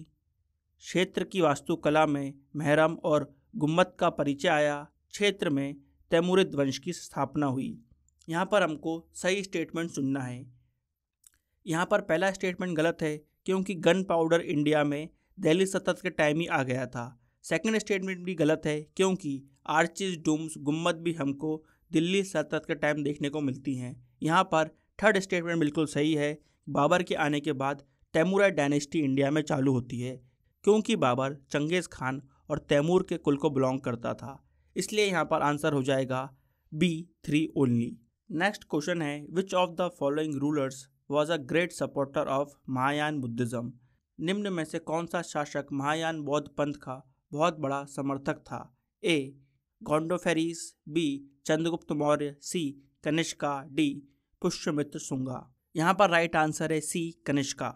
क्षेत्र की वास्तुकला में महरम और गुम्मत का परिचय आया क्षेत्र में तैमूरिद वंश की स्थापना हुई यहाँ पर हमको सही स्टेटमेंट सुनना है यहाँ पर पहला स्टेटमेंट गलत है क्योंकि गन पाउडर इंडिया में दिल्ली सतत के टाइम ही आ गया था सेकंड स्टेटमेंट भी गलत है क्योंकि आर्चिस डूम्स गुम्मत भी हमको दिल्ली सल्तनत के टाइम देखने को मिलती हैं यहाँ पर थर्ड स्टेटमेंट बिल्कुल सही है बाबर के आने के बाद तैमूरा डायनेस्टी इंडिया में चालू होती है क्योंकि बाबर चंगेज़ खान और तैमूर के कुल को बिलोंग करता था इसलिए यहाँ पर आंसर हो जाएगा B three only next question है which of the following rulers was a great supporter of Mahayana Buddhism निम्न में से कौन सा शासक महायान बौद्ध पंथ का बहुत बड़ा समर्थक था A Gondophares B Chandragupta Maurya C Kanishka D Pushyamitra Sunga यहाँ पर राइट आंसर है सी कनिष्का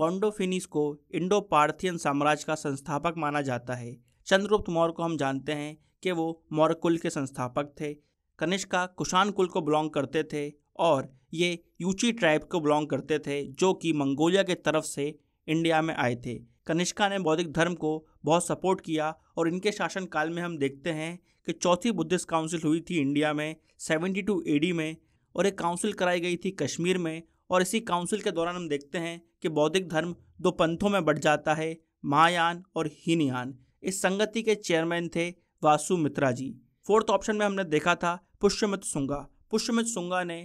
गोंडोफिनिस को इंडो पार्थियन साम्राज्य का संस्थापक माना जाता है चंद्रगुप्त मौर्य को हम जानते हैं कि वो मौर्य कुल के संस्थापक थे कनिष्का कुषाण कुल को बिलोंग करते थे और ये यूची ट्राइब को बिलोंग करते थे जो कि मंगोलिया के तरफ से इंडिया में आए थे कनिष्का ने बौद्धिक धर्म को बहुत सपोर्ट किया और इनके शासनकाल में हम देखते हैं कि चौथी बुद्धिस्ट काउंसिल हुई थी इंडिया में 72 टू में और एक काउंसिल कराई गई थी कश्मीर में और इसी काउंसिल के दौरान हम देखते हैं कि बौद्धिक धर्म दो पंथों में बढ़ जाता है महायान और हीनयान इस संगति के चेयरमैन थे Vasumitra ji fourth option में हमने देखा था पुष्यमित सुंगा पुष्यमित सुंगा ने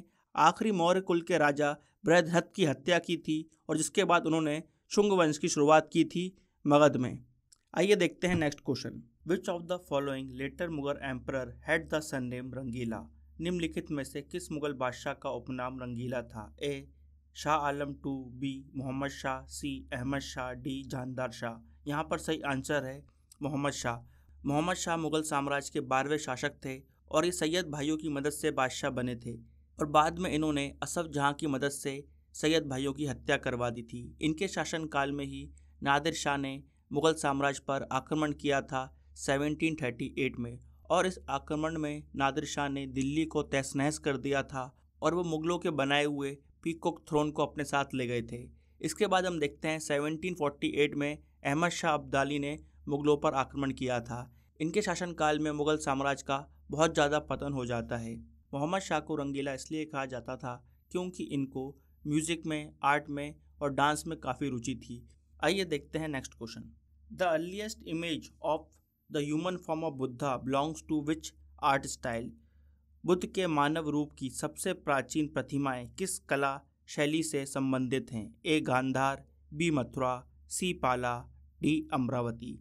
आखिरी मौर्य कुल के राजा बृहदहत की हत्या की थी और जिसके बाद उन्होंने शुंग वंश की शुरुआत की थी मगध में आइए देखते हैं next question which of the following later Mughal emperor had the surname Rangila निम्नलिखित में से किस मुगल बादशाह का उपनाम रंगीला था A Shah Alam two B Mohammad Shah C Ahmad Shah D Jahandar Shah यहाँ पर सही आंसर है मोहम्मद शाह मोहम्मद शाह मुगल साम्राज्य के बारहवें शासक थे और ये सैयद भाइयों की मदद से बादशाह बने थे और बाद में इन्होंने असफ जहाँ की मदद से सैयद भाइयों की हत्या करवा दी थी इनके शासनकाल में ही नादिर शाह ने मुग़ल साम्राज्य पर आक्रमण किया था 1738 में और इस आक्रमण में नादिर शाह ने दिल्ली को तहस नहस कर दिया था और वो मुग़लों के बनाए हुए पीकॉक थ्रोन को अपने साथ ले गए थे इसके बाद हम देखते हैं 1748 में अहमद शाह अब्दाली ने मुग़लों पर आक्रमण किया था इनके शासनकाल में मुग़ल साम्राज्य का बहुत ज़्यादा पतन हो जाता है मोहम्मद शाह को रंगीला इसलिए कहा जाता था क्योंकि इनको म्यूज़िक में आर्ट में और डांस में काफ़ी रुचि थी आइए देखते हैं next question The earliest image of the human form of Buddha belongs to which art style? Buddha के मानव रूप की सबसे प्राचीन प्रतिमाएं किस कला शैली से संबंधित हैं A Gandhara B Mathura C Pala D Amravati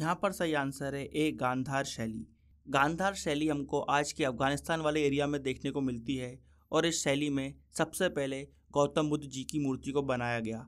यहाँ पर सही आंसर है ए गांधार शैली गांधार शैली हमको आज के अफगानिस्तान वाले एरिया में देखने को मिलती है और इस शैली में सबसे पहले गौतम बुद्ध जी की मूर्ति को बनाया गया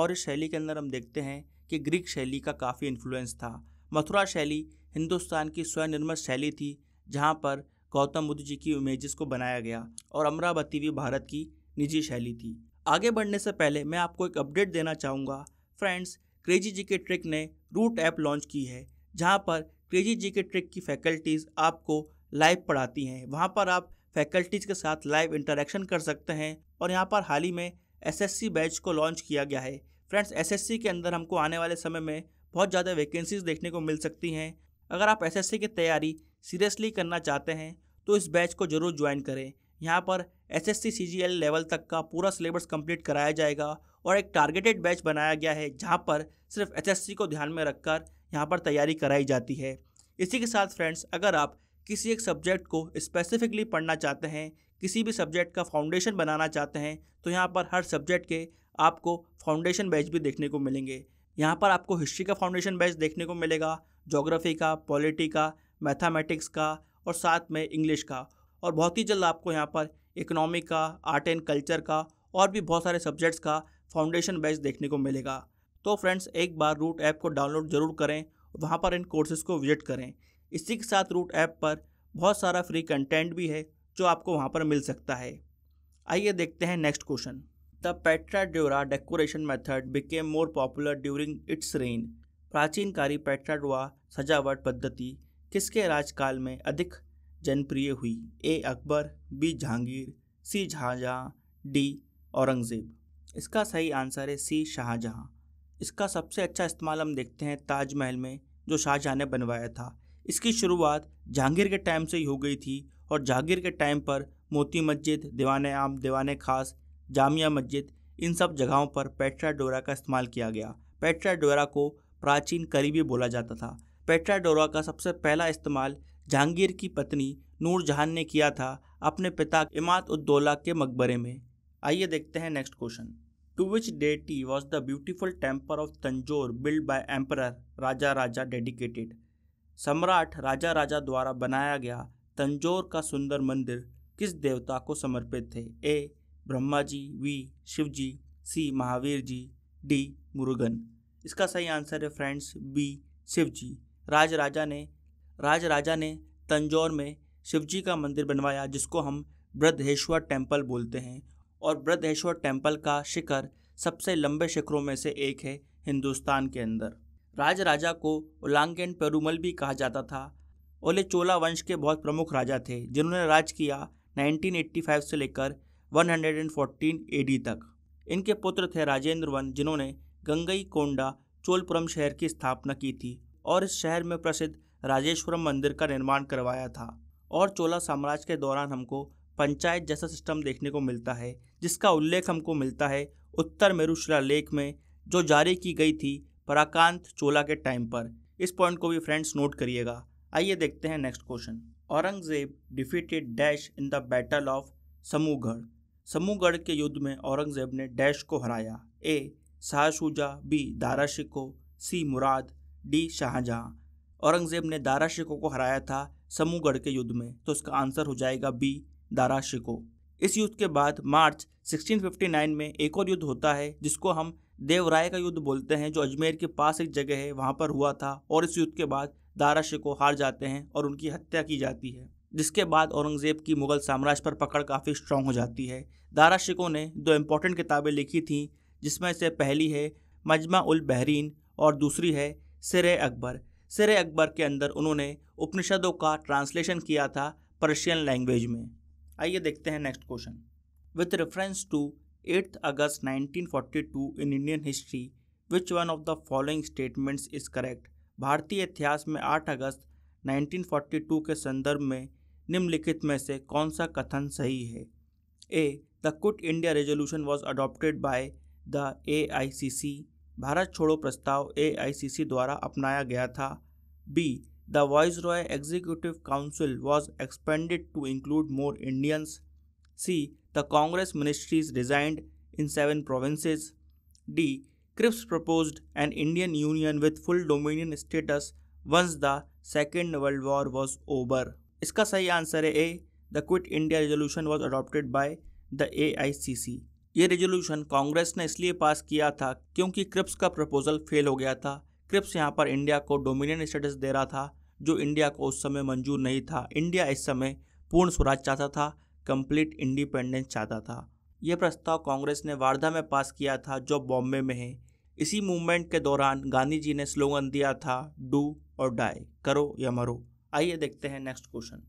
और इस शैली के अंदर हम देखते हैं कि ग्रीक शैली का काफ़ी इन्फ्लुएंस था मथुरा शैली हिंदुस्तान की स्वनिर्मित शैली थी जहाँ पर गौतम बुद्ध जी की इमेजेस को बनाया गया और अमरावती भी भारत की निजी शैली थी आगे बढ़ने से पहले मैं आपको एक अपडेट देना चाहूँगा फ्रेंड्स क्रेजी जी के ट्रिक ने रूट ऐप लॉन्च की है जहाँ पर क्रेजी जी के ट्रिक की फैकल्टीज़ आपको लाइव पढ़ाती हैं वहाँ पर आप फैकल्टीज़ के साथ लाइव इंटरेक्शन कर सकते हैं और यहाँ पर हाल ही में एसएससी बैच को लॉन्च किया गया है फ्रेंड्स एसएससी के अंदर हमको आने वाले समय में बहुत ज़्यादा वैकेंसीज देखने को मिल सकती हैं अगर आप एसएससी की तैयारी सीरियसली करना चाहते हैं तो इस बैच को ज़रूर ज्वाइन करें यहाँ पर एस एस लेवल तक का पूरा सिलेबस कंप्लीट कराया जाएगा और एक टारगेटेड बैच बनाया गया है जहाँ पर सिर्फ एस को ध्यान में रखकर यहाँ पर तैयारी कराई जाती है इसी के साथ फ्रेंड्स अगर आप किसी एक सब्जेक्ट को स्पेसिफिकली पढ़ना चाहते हैं किसी भी सब्जेक्ट का फाउंडेशन बनाना चाहते हैं तो यहाँ पर हर सब्जेक्ट के आपको फाउंडेशन बैच भी देखने को मिलेंगे यहाँ पर आपको हिस्ट्री का फाउंडेशन बैच देखने को मिलेगा जोग्राफी का पॉलिटी का मैथामेटिक्स का और साथ में इंग्लिश का और बहुत ही जल्द आपको यहाँ पर इकोनॉमी का आर्ट एंड कल्चर का और भी बहुत सारे सब्जेक्ट्स का फाउंडेशन बैच देखने को मिलेगा तो फ्रेंड्स एक बार रूट ऐप को डाउनलोड ज़रूर करें वहाँ पर इन कोर्सेज़ को विजिट करें इसी के साथ रूट ऐप पर बहुत सारा फ्री कंटेंट भी है जो आपको वहाँ पर मिल सकता है आइए देखते हैं next question The Petra Dura decoration method became more popular during its reign. प्राचीन कारी पेट्राडुआ सजावट पद्धति किसके राजकाल में अधिक जनप्रिय हुई A Akbar B Jahangir C जहाँजहाँ डी औरंगज़ेब इसका सही आंसर है सी शाहजहाँ इसका सबसे अच्छा इस्तेमाल हम देखते हैं ताजमहल में जो शाहजहाँ ने बनवाया था इसकी शुरुआत जहांगीर के टाइम से ही हो गई थी और जहांगीर के टाइम पर मोती मस्जिद दीवान आम दीवान खास जामिया मस्जिद इन सब जगहों पर पेट्रा डोरा का इस्तेमाल किया गया पेट्रा डोरा को प्राचीन करीबी बोला जाता था पेट्रा डोरा का सबसे पहला इस्तेमाल जहांगीर की पत्नी नूरजहान ने किया था अपने पिता इमात उद्दौला के मकबरे में आइए देखते हैं next question to which deity was the beautiful temple of Tanjore build by emperor Raja Raja dedicated सम्राट राजा राजा द्वारा बनाया गया तंजोर का सुंदर मंदिर किस देवता को समर्पित थे A Brahma ji B Shiva ji C Mahavir ji D Murugan इसका सही आंसर है फ्रेंड्स बी शिव जी राज राजा ने राज राजा ने तंजौर में शिव जी का मंदिर बनवाया जिसको हम वृद्धेश्वर टेम्पल बोलते हैं और वृद्धेश्वर टेम्पल का शिखर सबसे लंबे शिखरों में से एक है हिंदुस्तान के अंदर राज राजा को उलांगेन पेरूमल भी कहा जाता था ओले चोला वंश के बहुत प्रमुख राजा थे जिन्होंने राज किया 1985 से लेकर 114 एडी तक इनके पुत्र थे राजेंद्र वन जिन्होंने गंगई कोंडा चोलपुरम शहर की स्थापना की थी और इस शहर में प्रसिद्ध राजेश्वरम मंदिर का निर्माण करवाया था और चोला साम्राज्य के दौरान हमको पंचायत जैसा सिस्टम देखने को मिलता है जिसका उल्लेख हमको मिलता है उत्तर मेरुशिला लेख में जो जारी की गई थी पराकांत चोला के टाइम पर इस पॉइंट को भी फ्रेंड्स नोट करिएगा आइए देखते हैं next question Aurangzeb defeated dash in the battle of Samugarh Samugarh के युद्ध में औरंगजेब ने डैश को हराया A Shahshuja B Dara Shikoh C Murad D Shahjahan Aurangzeb ने दारा शिको को हराया था समूहगढ़ के युद्ध में तो इसका आंसर हो जाएगा बी दारा शिको इस युद्ध के बाद मार्च 1659 में एक और युद्ध होता है जिसको हम देवराय का युद्ध बोलते हैं जो अजमेर के पास एक जगह है वहाँ पर हुआ था और इस युद्ध के बाद दारा शिको हार जाते हैं और उनकी हत्या की जाती है जिसके बाद औरंगज़ेब की मुगल साम्राज्य पर पकड़ काफ़ी स्ट्रांग हो जाती है दारा शिको ने दो इम्पोर्टेंट किताबें लिखी थीं जिसमें से पहली है मजमा उल बहरीन और दूसरी है सिर अकबर सिर अकबर के अंदर उन्होंने उपनिषदों का ट्रांसलेशन किया था पर्शियन लैंग्वेज में आइए देखते हैं next question with reference to eighth August 1942 in Indian history which one of the following statements is correct भारतीय इतिहास में 8 अगस्त 1942 के संदर्भ में निम्नलिखित में से कौन सा कथन सही है A the Quit India resolution was adopted by the A I C C Bharat छोड़ो प्रस्ताव ए आई सी सी द्वारा अपनाया गया था B the viceroy executive council was expanded to include more Indians C the Congress ministries resigned in seven provinces D Cripps proposed an Indian union with full dominion status once the second world war was over इसका सही answer है A the Quit India resolution was adopted by the C ये resolution Congress ने इसलिए पास किया था क्योंकि Cripps का प्रपोजल फेल हो गया था क्रिप्स यहाँ पर इंडिया को डोमिनियन स्टेटस दे रहा था जो इंडिया को उस समय मंजूर नहीं था इंडिया इस समय पूर्ण स्वराज चाहता था कंप्लीट इंडिपेंडेंस चाहता था यह प्रस्ताव कांग्रेस ने वारदा में पास किया था जो बॉम्बे में है इसी मूवमेंट के दौरान गांधी जी ने स्लोगन दिया था डू और डाई करो या मरो आइए देखते हैं next question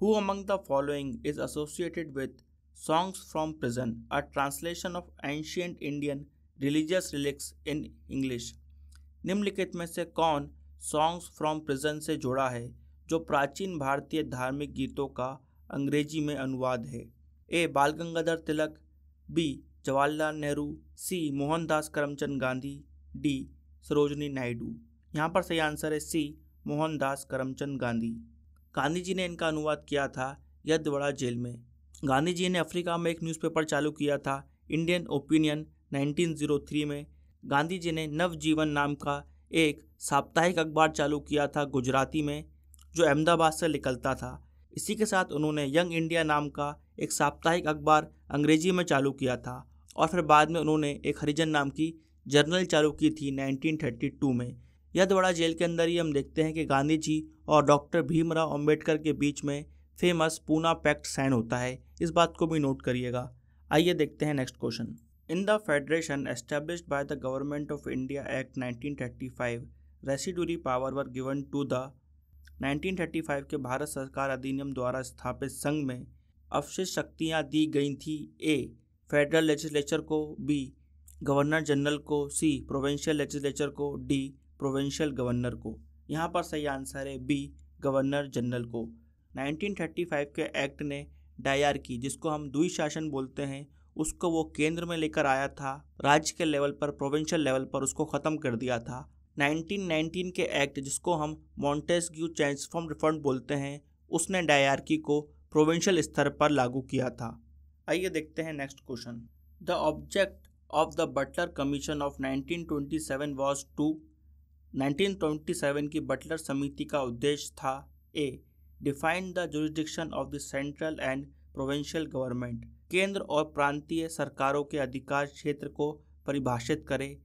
Who among the following is associated with Songs from Prison, a translation of ancient Indian religious relics in English? निम्नलिखित में से कौन सॉन्ग्स फ्रॉम प्रिजन से जुड़ा है जो प्राचीन भारतीय धार्मिक गीतों का अंग्रेजी में अनुवाद है A Bal Gangadhar Tilak B Jawaharlal Nehru C Mohandas Karamchand Gandhi D Sarojini Naidu यहाँ पर सही आंसर है सी मोहनदास करमचंद गांधी गांधी जी ने इनका अनुवाद किया था यदवड़ा जेल में गांधी जी ने अफ्रीका में एक न्यूज़पेपर चालू किया था इंडियन ओपिनियन 1903 में गांधी जी ने नवजीवन नाम का एक साप्ताहिक अखबार चालू किया था गुजराती में जो अहमदाबाद से निकलता था इसी के साथ उन्होंने यंग इंडिया नाम का एक साप्ताहिक अखबार अंग्रेजी में चालू किया था और फिर बाद में उन्होंने एक हरिजन नाम की जर्नल चालू की थी 1932 में यदवड़ा जेल के अंदर ही हम देखते हैं कि गांधी जी और डॉक्टर भीमराव अंबेडकर के बीच में फेमस पूना पैक्ट साइन होता है इस बात को भी नोट करिएगा आइए देखते हैं next question in the federation establish by the Government of India Act 1935, residuary power were given to the 1935 के भारत सरकार अधिनियम द्वारा स्थापित संघ में अवशेष शक्तियाँ दी गई थी ए फेडरल लेजिस्लेचर को बी गवर्नर जनरल को सी प्रोविंशियल लेजिस्लेचर को डी प्रोविंशियल गवर्नर को यहाँ पर सही आंसर है बी गवर्नर जनरल को 1935 के एक्ट ने डायर की जिसको हम दुई शासन बोलते हैं उसको वो केंद्र में लेकर आया था राज्य के लेवल पर प्रोविंशियल लेवल पर उसको ख़त्म कर दिया था 1919 के एक्ट जिसको हम मॉन्टेस्क्यू ट्रांसफॉर्म रिफंड बोलते हैं उसने डायरकी को प्रोविंशियल स्तर पर लागू किया था आइए देखते हैं next question the object of the Butler commission of 1927 was to 1927 की बटलर समिति का उद्देश्य था A define the jurisdiction of the central and provincial government केंद्र और प्रांतीय सरकारों के अधिकार क्षेत्र को परिभाषित करें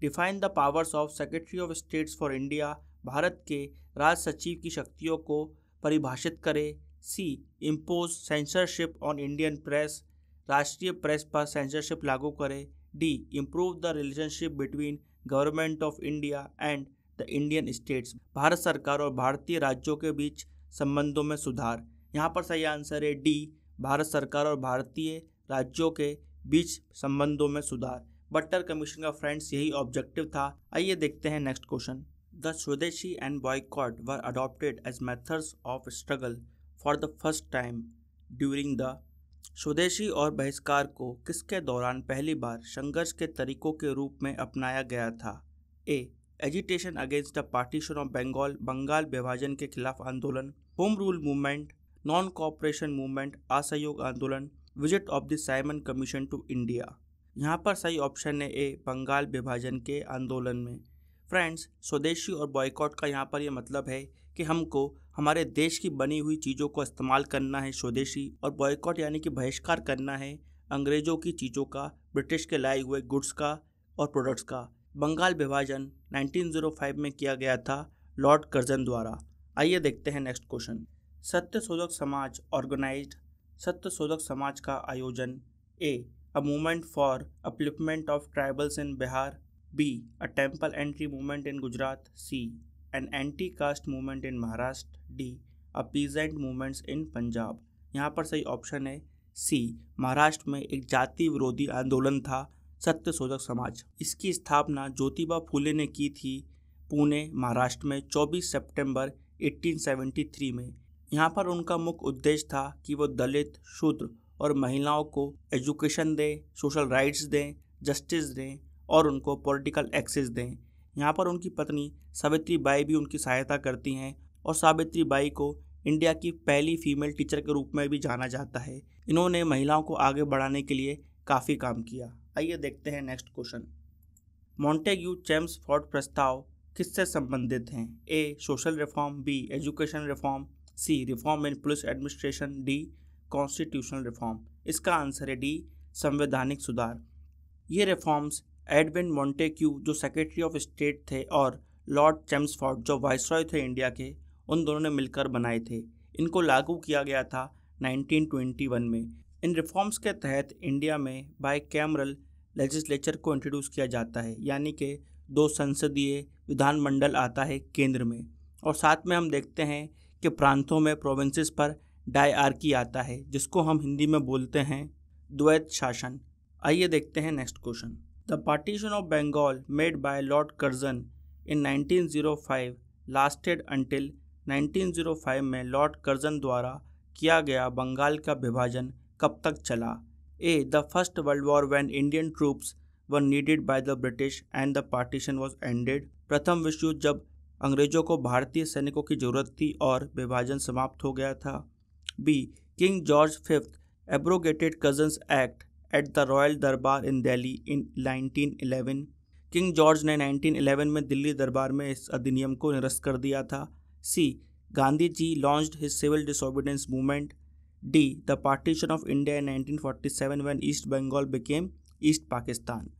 define the powers of secretary of states for India Bharat के राज सचिव की शक्तियों को परिभाषित करें C impose censorship on Indian press राष्ट्रीय प्रेस पर सेंसरशिप लागू करें D improve the relationship between Government of India and the Indian states Bharat सरकार और भारतीय राज्यों के बीच संबंधों में सुधार यहाँ पर सही आंसर है डी भारत सरकार और भारतीय राज्यों के बीच संबंधों में सुधार बट्टर कमीशन का फ्रेंड्स यही ऑब्जेक्टिव था आइए देखते हैं next question the swadeshi and boycott were adopted as methods of struggle for the first time during the swadeshi और बहिष्कार को किसके दौरान पहली बार संघर्ष के तरीकों के रूप में अपनाया गया था a agitation against the partition of Bengal Bengal विभाजन के खिलाफ आंदोलन home rule movement non cooperation movement असहयोग आंदोलन visit of the Simon commission to India यहाँ पर सही ऑप्शन है ए बंगाल विभाजन के आंदोलन में फ्रेंड्स स्वदेशी और बॉयकॉट का यहाँ पर यह मतलब है कि हमको हमारे देश की बनी हुई चीज़ों को इस्तेमाल करना है स्वदेशी और बॉयकॉट यानी कि बहिष्कार करना है अंग्रेज़ों की चीज़ों का ब्रिटिश के लाए हुए गुड्स का और प्रोडक्ट्स का बंगाल विभाजन 1905 में किया गया था लॉर्ड कर्जन द्वारा आइए देखते हैं नेक्स्ट क्वेश्चन सत्य शोधक समाज ऑर्गेनाइज सत्य शोधक समाज का आयोजन A a movement for upliftment of tribals in Bihar B a temple entry movement in Gujarat C an anti caste movement in Maharashtra D a peasant movements in Punjab यहाँ पर सही ऑप्शन है सी महाराष्ट्र में एक जाति विरोधी आंदोलन था सत्य शोधक समाज इसकी स्थापना ज्योतिबा फूले ने की थी पुणे महाराष्ट्र में 24 सितंबर 1873 में यहाँ पर उनका मुख्य उद्देश्य था कि वो दलित शूद्र और महिलाओं को एजुकेशन दें सोशल राइट्स दें जस्टिस दें और उनको पॉलिटिकल एक्सेस दें यहाँ पर उनकी पत्नी सावित्री बाई भी उनकी सहायता करती हैं और सावित्री बाई को इंडिया की पहली फीमेल टीचर के रूप में भी जाना जाता है इन्होंने महिलाओं को आगे बढ़ाने के लिए काफ़ी काम किया आइए देखते हैं next question Montagu Chelmsford प्रस्ताव किससे संबंधित हैं A social reform B education reform C reform in police administration D constitutional reform इसका आंसर है डी संवैधानिक सुधार ये रिफॉर्म्स एडविन मॉन्टेक्यू जो सेक्रेटरी ऑफ स्टेट थे और लॉर्ड चैम्सफोर्ड जो वायसरॉय थे इंडिया के उन दोनों ने मिलकर बनाए थे इनको लागू किया गया था 1921 में इन रिफॉर्म्स के तहत इंडिया में बाय कैमरल लेजिस्लेचर को इंट्रोड्यूस किया जाता है यानी कि दो संसदीय विधानमंडल आता है केंद्र में और साथ में हम देखते हैं कि प्रांतों में प्रोविंसेस पर की आता है जिसको हम हिंदी में बोलते हैं द्वैत शासन आइए देखते हैं next question The partition of Bengal made by Lord Curzon in 1905 lasted until 1905 में लॉर्ड कर्जन द्वारा किया गया बंगाल का विभाजन कब तक चला A the first world war when Indian troops were needed by the British and the partition was ended प्रथम विश्व युद्ध जब अंग्रेजों को भारतीय सैनिकों की जरूरत थी और विभाजन समाप्त हो गया था B king George fifth abrogated Curzon's act at the royal durbar in Delhi in 1911 king George ने 1911 में दिल्ली दरबार में इस अधिनियम को निरस्त कर दिया था C Gandhi ji launch his civil disobedience movement D the partition of India in 1947 when east Bengal became east Pakistan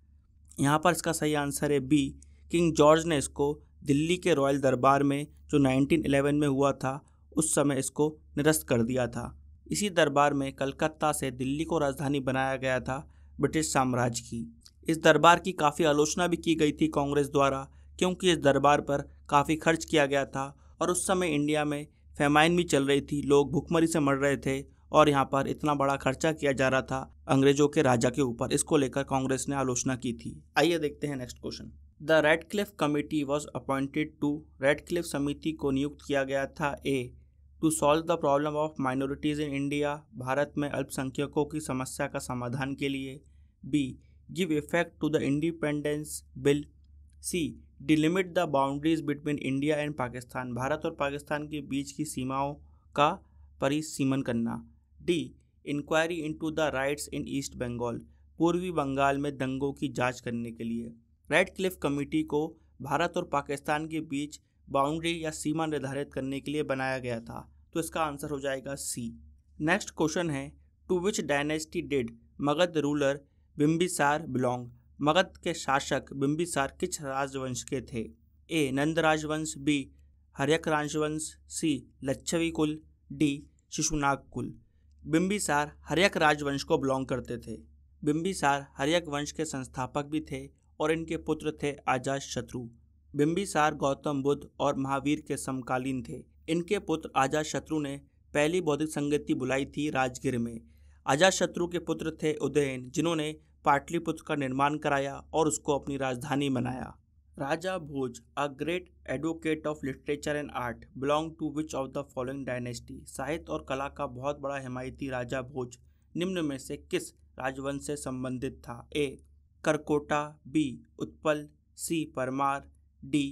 यहाँ पर इसका सही आंसर है बी किंग जॉर्ज ने इसको दिल्ली के रॉयल दरबार में जो 1911 में हुआ था उस समय इसको निरस्त कर दिया था इसी दरबार में कलकत्ता से दिल्ली को राजधानी बनाया गया था ब्रिटिश साम्राज्य की इस दरबार की काफ़ी आलोचना भी की गई थी कांग्रेस द्वारा क्योंकि इस दरबार पर काफ़ी खर्च किया गया था और उस समय इंडिया में फेमाइन भी चल रही थी लोग भूखमरी से मर रहे थे और यहाँ पर इतना बड़ा खर्चा किया जा रहा था अंग्रेजों के राजा के ऊपर इसको लेकर कांग्रेस ने आलोचना की थी आइए देखते हैं next question the Radcliffe committee was appointed to Radcliffe समिति को नियुक्त किया गया था A to solve the problem of minorities in India Bharat में अल्पसंख्यकों की समस्या का समाधान के लिए B give effect to the independence bill C delimit the boundaries between India and Pakistan Bharat और पाकिस्तान के बीच की सीमाओं का परिसीमन करना D enquiry into the rights in east Bengal पूर्वी बंगाल में दंगों की जांच करने के लिए रेड क्लिफ कमेटी को भारत और पाकिस्तान के बीच बाउंड्री या सीमा निर्धारित करने के लिए बनाया गया था तो इसका आंसर हो जाएगा सी नेक्स्ट क्वेश्चन है to which dynasty did Magadh ruler Bimbisara belong Magadh के शासक बिम्बिसार किस राजवंश के थे ए नंद राजवंश बी हरियक राजवंश सी लच्छवी कुल डी शिशुनाग कुल बिम्बिसार हरियक राजवंश को बिलोंग करते थे बिम्बिसार हरियक वंश के संस्थापक भी थे और इनके पुत्र थे आजाद शत्रु बिंबिसार गौतम बुद्ध और महावीर के समकालीन थे इनके पुत्र शत्रु ने पहली बौद्धिक संगति बुलाई थी राजगिर में शत्रु के पुत्र थे उदयन जिन्होंने पाटलिपुत्र का निर्माण कराया और उसको अपनी राजधानी बनाया राजा Bhoj a great advocate of literature and art belong to which of the following dynasty साहित्य और कला का बहुत बड़ा हिमायती राजा भोज निम्न में से किस राजवंश से संबंधित था A Karkota B Utpal C Parmar D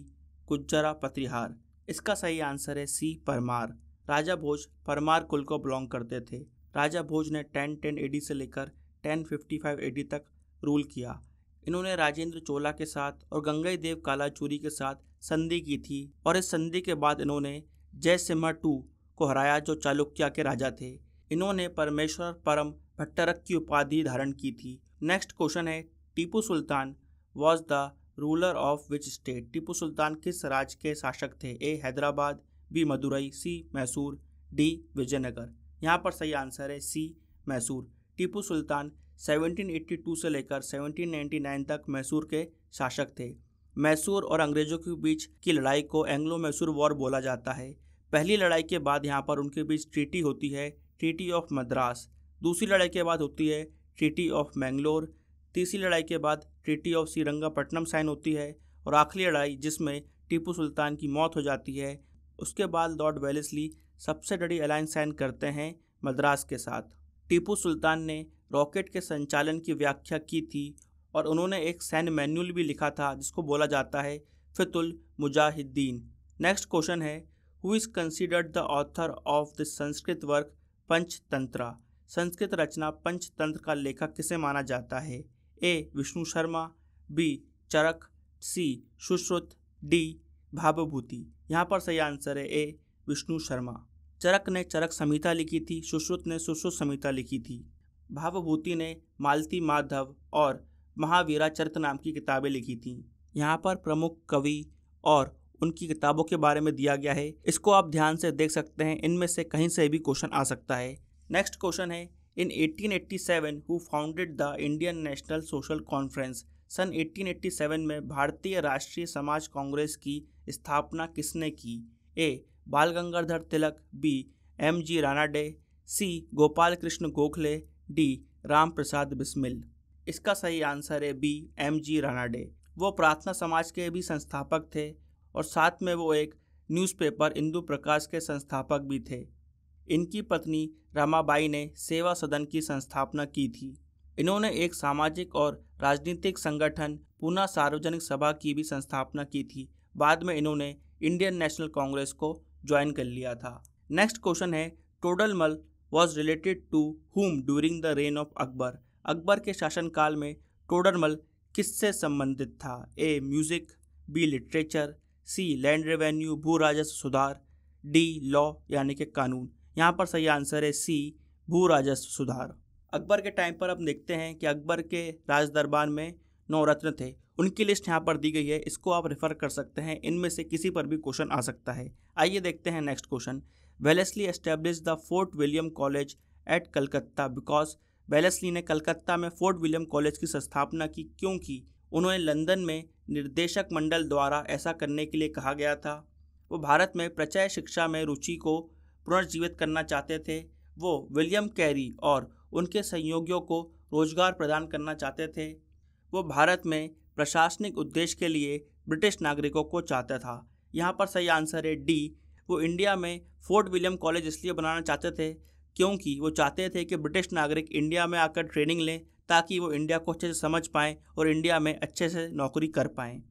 Gurjara Pratihara इसका सही आंसर है सी परमार राजा भोज परमार कुल को बिलोंग करते थे राजा भोज ने टेन टेन एडी से लेकर 1055 एडी तक रूल किया इन्होंने राजेंद्र चोला के साथ और गंगाई देव कालाचूरी के साथ संधि की थी और इस संधि के बाद इन्होंने जय सिम्हा टू को हराया जो चालुक्या के राजा थे इन्होंने परमेश्वर परम भट्टरक की उपाधि धारण की थी नेक्स्ट क्वेश्चन है Tipu Sultan was the ruler of which state Tipu Sultan किस राज्य के शासक थे A Hyderabad B Madurai C Mysore D Vijayanagar यहाँ पर सही आंसर है सी मैसूर टीपू सुल्तान 1782 से लेकर 1799 तक मैसूर के शासक थे मैसूर और अंग्रेजों के बीच की लड़ाई को एंग्लो मैसूर वॉर बोला जाता है पहली लड़ाई के बाद यहाँ पर उनके बीच ट्रीटी होती है ट्रीटी ऑफ मद्रास दूसरी लड़ाई के बाद होती है ट्रीटी ऑफ मैंगलोर तीसरी लड़ाई के बाद ट्रीटी ऑफ श्रीरंगापट्टनम साइन होती है और आखिरी लड़ाई जिसमें टीपू सुल्तान की मौत हो जाती है उसके बाद लॉर्ड वेलिसली सबसे बड़ी अलायंस साइन करते हैं मद्रास के साथ टीपू सुल्तान ने रॉकेट के संचालन की व्याख्या की थी और उन्होंने एक सैन्य मैनुअल भी लिखा था जिसको बोला जाता है फितुल मुजाहिद्दीन नेक्स्ट क्वेश्चन है who is considered the author of the Sanskrit work Panchatantra Sanskrit रचना पंचतंत्र का लेखक किसे माना जाता है A Vishnu Sharma B Charak C Sushruta D Bhavabhuti यहाँ पर सही आंसर है ए विष्णु शर्मा चरक ने चरक संहिता लिखी थी सुश्रुत ने सुश्रुत संहिता लिखी थी भावभूति ने मालती माधव और महावीरा चरित नाम की किताबें लिखी थी यहाँ पर प्रमुख कवि और उनकी किताबों के बारे में दिया गया है इसको आप ध्यान से देख सकते हैं इनमें से कहीं से भी क्वेश्चन आ सकता है नेक्स्ट क्वेश्चन है in 1887 who founded the Indian National Social Conference. सन 1887 में भारतीय राष्ट्रीय समाज कांग्रेस की स्थापना किसने की A Bal Gangadhar Tilak B M G Ranade C Gopal Krishna Gokhale D Ram Prasad Bismil इसका सही आंसर है बी एम जी रानाडे वो प्रार्थना समाज के भी संस्थापक थे और साथ में वो एक न्यूज़पेपर इंदु प्रकाश के संस्थापक भी थे इनकी पत्नी रमाबाई ने सेवा सदन की संस्थापना की थी इन्होंने एक सामाजिक और राजनीतिक संगठन पुनः सार्वजनिक सभा की भी संस्थापना की थी बाद में इन्होंने इंडियन नेशनल कांग्रेस को ज्वाइन कर लिया था नेक्स्ट क्वेश्चन है Todarmal was related to whom during the reign of Akbar Akbar के शासनकाल में टोडरमल किससे संबंधित था A music B literature C land revenue भू राजस्व सुधार डी लॉ यानी कि कानून यहाँ पर सही आंसर है सी भू राजस्व सुधार अकबर के टाइम पर अब देखते हैं कि अकबर के राज दरबार में नौ रत्न थे उनकी लिस्ट यहाँ पर दी गई है इसको आप रेफर कर सकते हैं इनमें से किसी पर भी क्वेश्चन आ सकता है आइए देखते हैं next question Wellesley establish the fort William college at Calcutta because Wellesley ने कलकत्ता में फोर्ट विलियम कॉलेज की स्थापना की क्योंकि उन्होंने लंदन में निर्देशक मंडल द्वारा ऐसा करने के लिए कहा गया था वो भारत में प्रचय शिक्षा में रुचि को पुनर्जीवित करना चाहते थे वो विलियम कैरी और उनके सहयोगियों को रोजगार प्रदान करना चाहते थे वो भारत में प्रशासनिक उद्देश्य के लिए ब्रिटिश नागरिकों को चाहता था यहाँ पर सही आंसर है डी वो इंडिया में फोर्ट विलियम कॉलेज इसलिए बनाना चाहते थे क्योंकि वो चाहते थे कि ब्रिटिश नागरिक इंडिया में आकर ट्रेनिंग लें ताकि वो इंडिया को अच्छे से समझ पाएँ और इंडिया में अच्छे से नौकरी कर पाएँ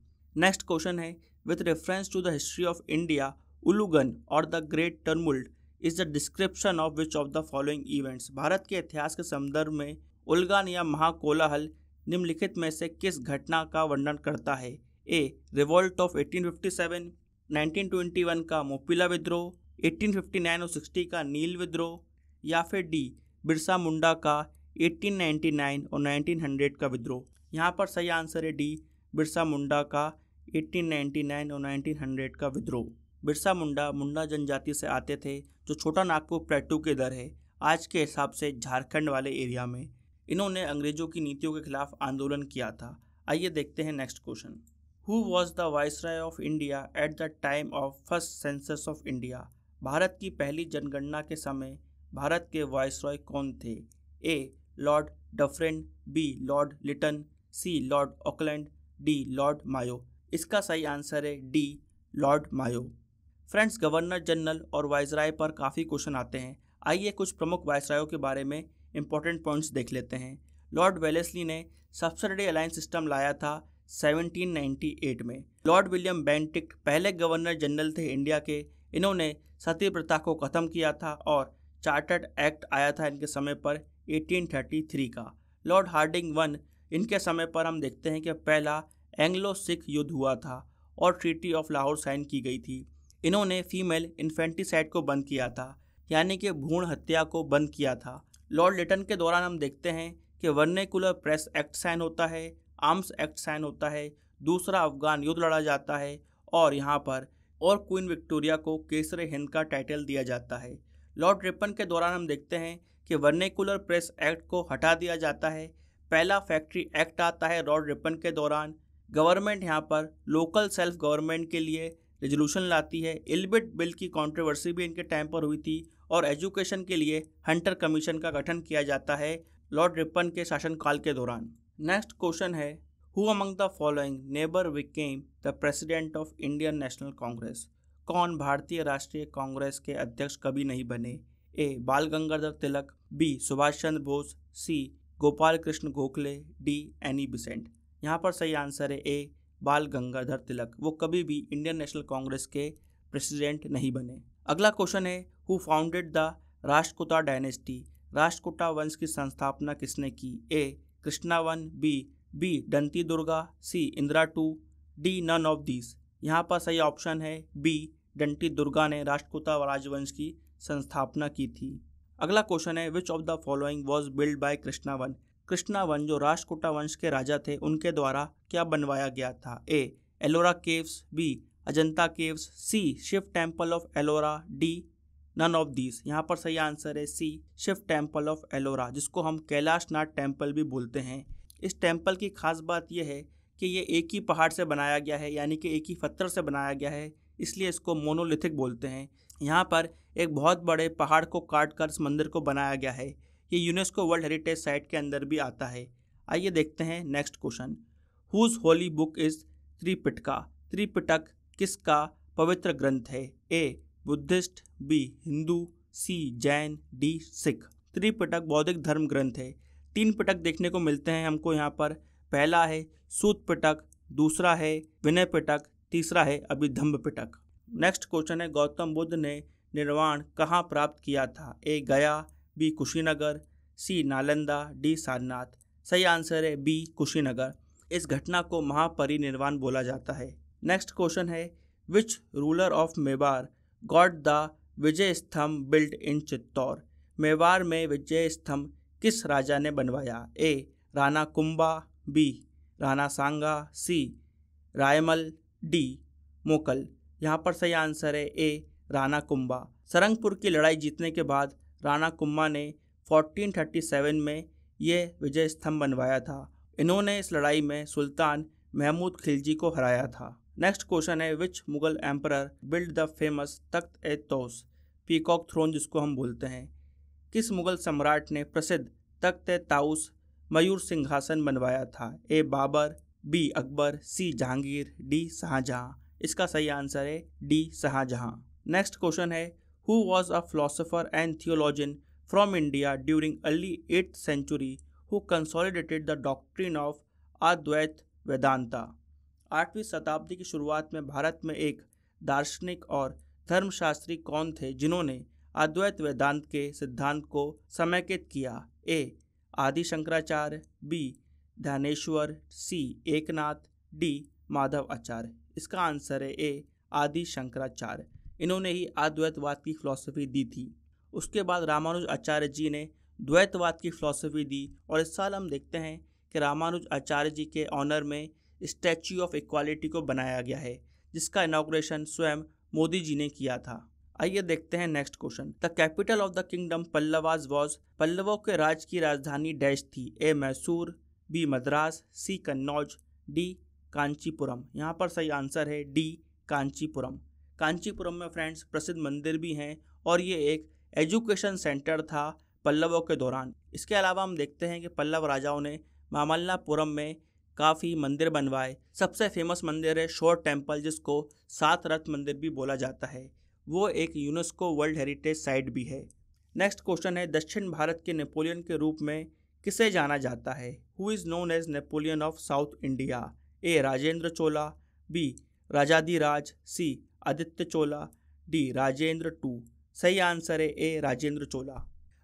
नेक्स्ट क्वेश्चन है with reference to the history of India Ulgulan or the great tumult is the description of which of the following events Bharat के इतिहास के संदर्भ में उलगान या महाकोलाहल निम्नलिखित में से किस घटना का वर्णन करता है ए रिवोल्ट ऑफ 1857, 1921 का मोपिला विद्रोह 1859 और 60 का नील विद्रोह या फिर डी बिरसा मुंडा का 1899 और 1900 का विद्रोह यहाँ पर सही आंसर है डी बिरसा मुंडा का 1899 और 1900 का विद्रोह बिरसा मुंडा मुंडा जनजाति से आते थे जो छोटा नागपुर प्लेटू के दर है आज के हिसाब से झारखंड वाले एरिया में इन्होंने अंग्रेजों की नीतियों के खिलाफ आंदोलन किया था आइए देखते हैं next question who was the viceroy of India at the time of first census of India Bharat की पहली जनगणना के समय भारत के वाइस रॉय कौन थे A Lord Dufferin B Lord Lytton C Lord Auckland D Lord Mayo इसका सही आंसर है D Lord Mayo friends governor general और राय पर काफ़ी क्वेश्चन आते हैं आइए कुछ प्रमुख वायसरायों के बारे में इंपॉर्टेंट पॉइंट्स देख लेते हैं लॉर्ड वेलेसली ने सब्सिडी अलायंस सिस्टम लाया था 1798 में लॉर्ड विलियम बेंटिक पहले गवर्नर जनरल थे इंडिया के इन्होंने सती प्रथा को ख़त्म किया था और चार्टर्ड एक्ट आया था इनके समय पर 1833 का लॉर्ड हार्डिंग वन इनके समय पर हम देखते हैं कि पहला एंग्लो सिख युद्ध हुआ था और ट्रीटी ऑफ लाहौर साइन की गई थी इन्होंने फीमेल इन्फेंटिसाइड को बंद किया था यानी कि भ्रूण हत्या को बंद किया था लॉर्ड लिटन के दौरान हम देखते हैं कि वर्नेकुलर प्रेस एक्ट साइन होता है आर्म्स एक्ट साइन होता है दूसरा अफगान युद्ध लड़ा जाता है और यहाँ पर और क्वीन विक्टोरिया को केसर हिंद का टाइटल दिया जाता है लॉर्ड रिपन के दौरान हम देखते हैं कि वर्नेकुलर प्रेस एक्ट को हटा दिया जाता है पहला फैक्ट्री एक्ट आता है लॉर्ड रिपन के दौरान गवर्नमेंट यहाँ पर लोकल सेल्फ गवर्नमेंट के लिए रेजोल्यूशन लाती है इलबिट बिल की कॉन्ट्रोवर्सी भी इनके टाइम पर हुई थी और एजुकेशन के लिए हंटर कमीशन का गठन किया जाता है लॉर्ड रिपन के शासनकाल के दौरान नेक्स्ट क्वेश्चन है who among the following never became the president of Indian National Congress कौन भारतीय राष्ट्रीय कांग्रेस के अध्यक्ष कभी नहीं बने A Bal Gangadhar Tilak B Subhash Chandra Bose C Gopal Krishna Gokhale D Annie Besant यहाँ पर सही आंसर है ए बाल गंगाधर तिलक वो कभी भी इंडियन नेशनल कांग्रेस के प्रेसिडेंट नहीं बने अगला क्वेश्चन है who founded the Rashtrakuta dynasty Rashtrakuta वंश की संस्थापना किसने की A Krishna one B B Dantidurga C Indra two D none of these यहाँ पर सही ऑप्शन है बी डंटी दुर्गा ने राष्ट्रकुटा राजवंश की संस्थापना की थी अगला क्वेश्चन है which of the following was build by Krishna one Krishna वंश जो राजकुटा वंश के राजा थे उनके द्वारा क्या बनवाया गया था A Ellora caves B Ajanta caves C Shiva temple of Ellora D none of these यहाँ पर सही आंसर है C Shiva temple of Ellora जिसको हम कैलाश नाथ टेम्पल भी बोलते हैं इस टेम्पल की खास बात यह है कि ये एक ही पहाड़ से बनाया गया है यानी कि एक ही पत्थर से बनाया गया है इसलिए इसको मोनोलिथिक बोलते हैं यहाँ पर एक बहुत बड़े पहाड़ को काट कर इस मंदिर को बनाया गया है ये यूनेस्को वर्ल्ड हेरिटेज साइट के अंदर भी आता है आइए देखते हैं next question whose holy book is Tripitaka Tripitaka किसका पवित्र ग्रंथ है A Buddhist B Hindu C Jain D Sikh Tripitaka बौद्धिक धर्म ग्रंथ है तीन पिटक देखने को मिलते हैं हमको यहाँ पर पहला है सूत पिटक दूसरा है विनय पिटक तीसरा है अभिधम्ब पिटक नेक्स्ट क्वेश्चन है गौतम बुद्ध ने निर्वाण कहाँ प्राप्त किया था A Gaya B Kushinagar C Nalanda D Sarnath सही आंसर है बी कुशीनगर इस घटना को महापरिनिर्वाण बोला जाता है नेक्स्ट क्वेश्चन है which ruler of Mewar got the Vijay Stambh built इन चित्तौर मेवार में विजय स्तंभ किस राजा ने बनवाया A Rana Kumbha B Rana Sanga C Raimal D Mokal यहाँ पर सही आंसर है ए राणा कुंबा सरंगपुर की लड़ाई जीतने के बाद राणा कुम्मा ने 1437 में यह विजय स्तंभ बनवाया था इन्होंने इस लड़ाई में सुल्तान महमूद खिलजी को हराया था नेक्स्ट क्वेश्चन है which Mughal emperor build the famous Takht e Taus peacock throne जिसको हम बोलते हैं किस मुगल सम्राट ने प्रसिद्ध तख्त ए ताउस मयूर सिंहासन बनवाया था A Babur B Akbar C Jahangir D Shahjahan इसका सही आंसर है डी शाहजहाँ नेक्स्ट क्वेश्चन है who was a philosopher and theologian from India during early 8th century who consolidated the doctrine of Advaita Vedanta आठवीं शताब्दी की शुरुआत में भारत में एक दार्शनिक और धर्मशास्त्री कौन थे जिन्होंने अद्वैत वेदांत के सिद्धांत को समेकित किया A Adi Shankaracharya B Dhyaneshwar C Eknath D Madhavacharya इसका आंसर है ए आदि शंकराचार्य इन्होंने ही अद्वैतवाद की फिलॉसफी दी थी उसके बाद रामानुज आचार्य जी ने द्वैतवाद की फिलॉसफी दी और इस साल हम देखते हैं कि रामानुज आचार्य जी के ऑनर में स्टैच्यू ऑफ इक्वालिटी को बनाया गया है जिसका इनाग्रेशन स्वयं मोदी जी ने किया था आइए देखते हैं next question the capital of the kingdom Pallavas was पल्लवों के राज की राजधानी डैश थी A Mysore B Madras C Kannauj D Kanchipuram यहाँ पर सही आंसर है डी कांचीपुरम कांचीपुरम में फ्रेंड्स प्रसिद्ध मंदिर भी हैं और ये एक एजुकेशन सेंटर था पल्लवों के दौरान इसके अलावा हम देखते हैं कि पल्लव राजाओं ने मामल्लापुरम में काफ़ी मंदिर बनवाए सबसे फेमस मंदिर है शोर टेम्पल जिसको सात रथ मंदिर भी बोला जाता है वो एक यूनेस्को वर्ल्ड हेरिटेज साइट भी है नेक्स्ट क्वेश्चन है दक्षिण भारत के नेपोलियन के रूप में किसे जाना जाता है who is known as Napoleon of south India A Rajendra Chola B Rajadhiraj C Aditya Chola D Rajendra two सही आंसर है ए राजेंद्र चोला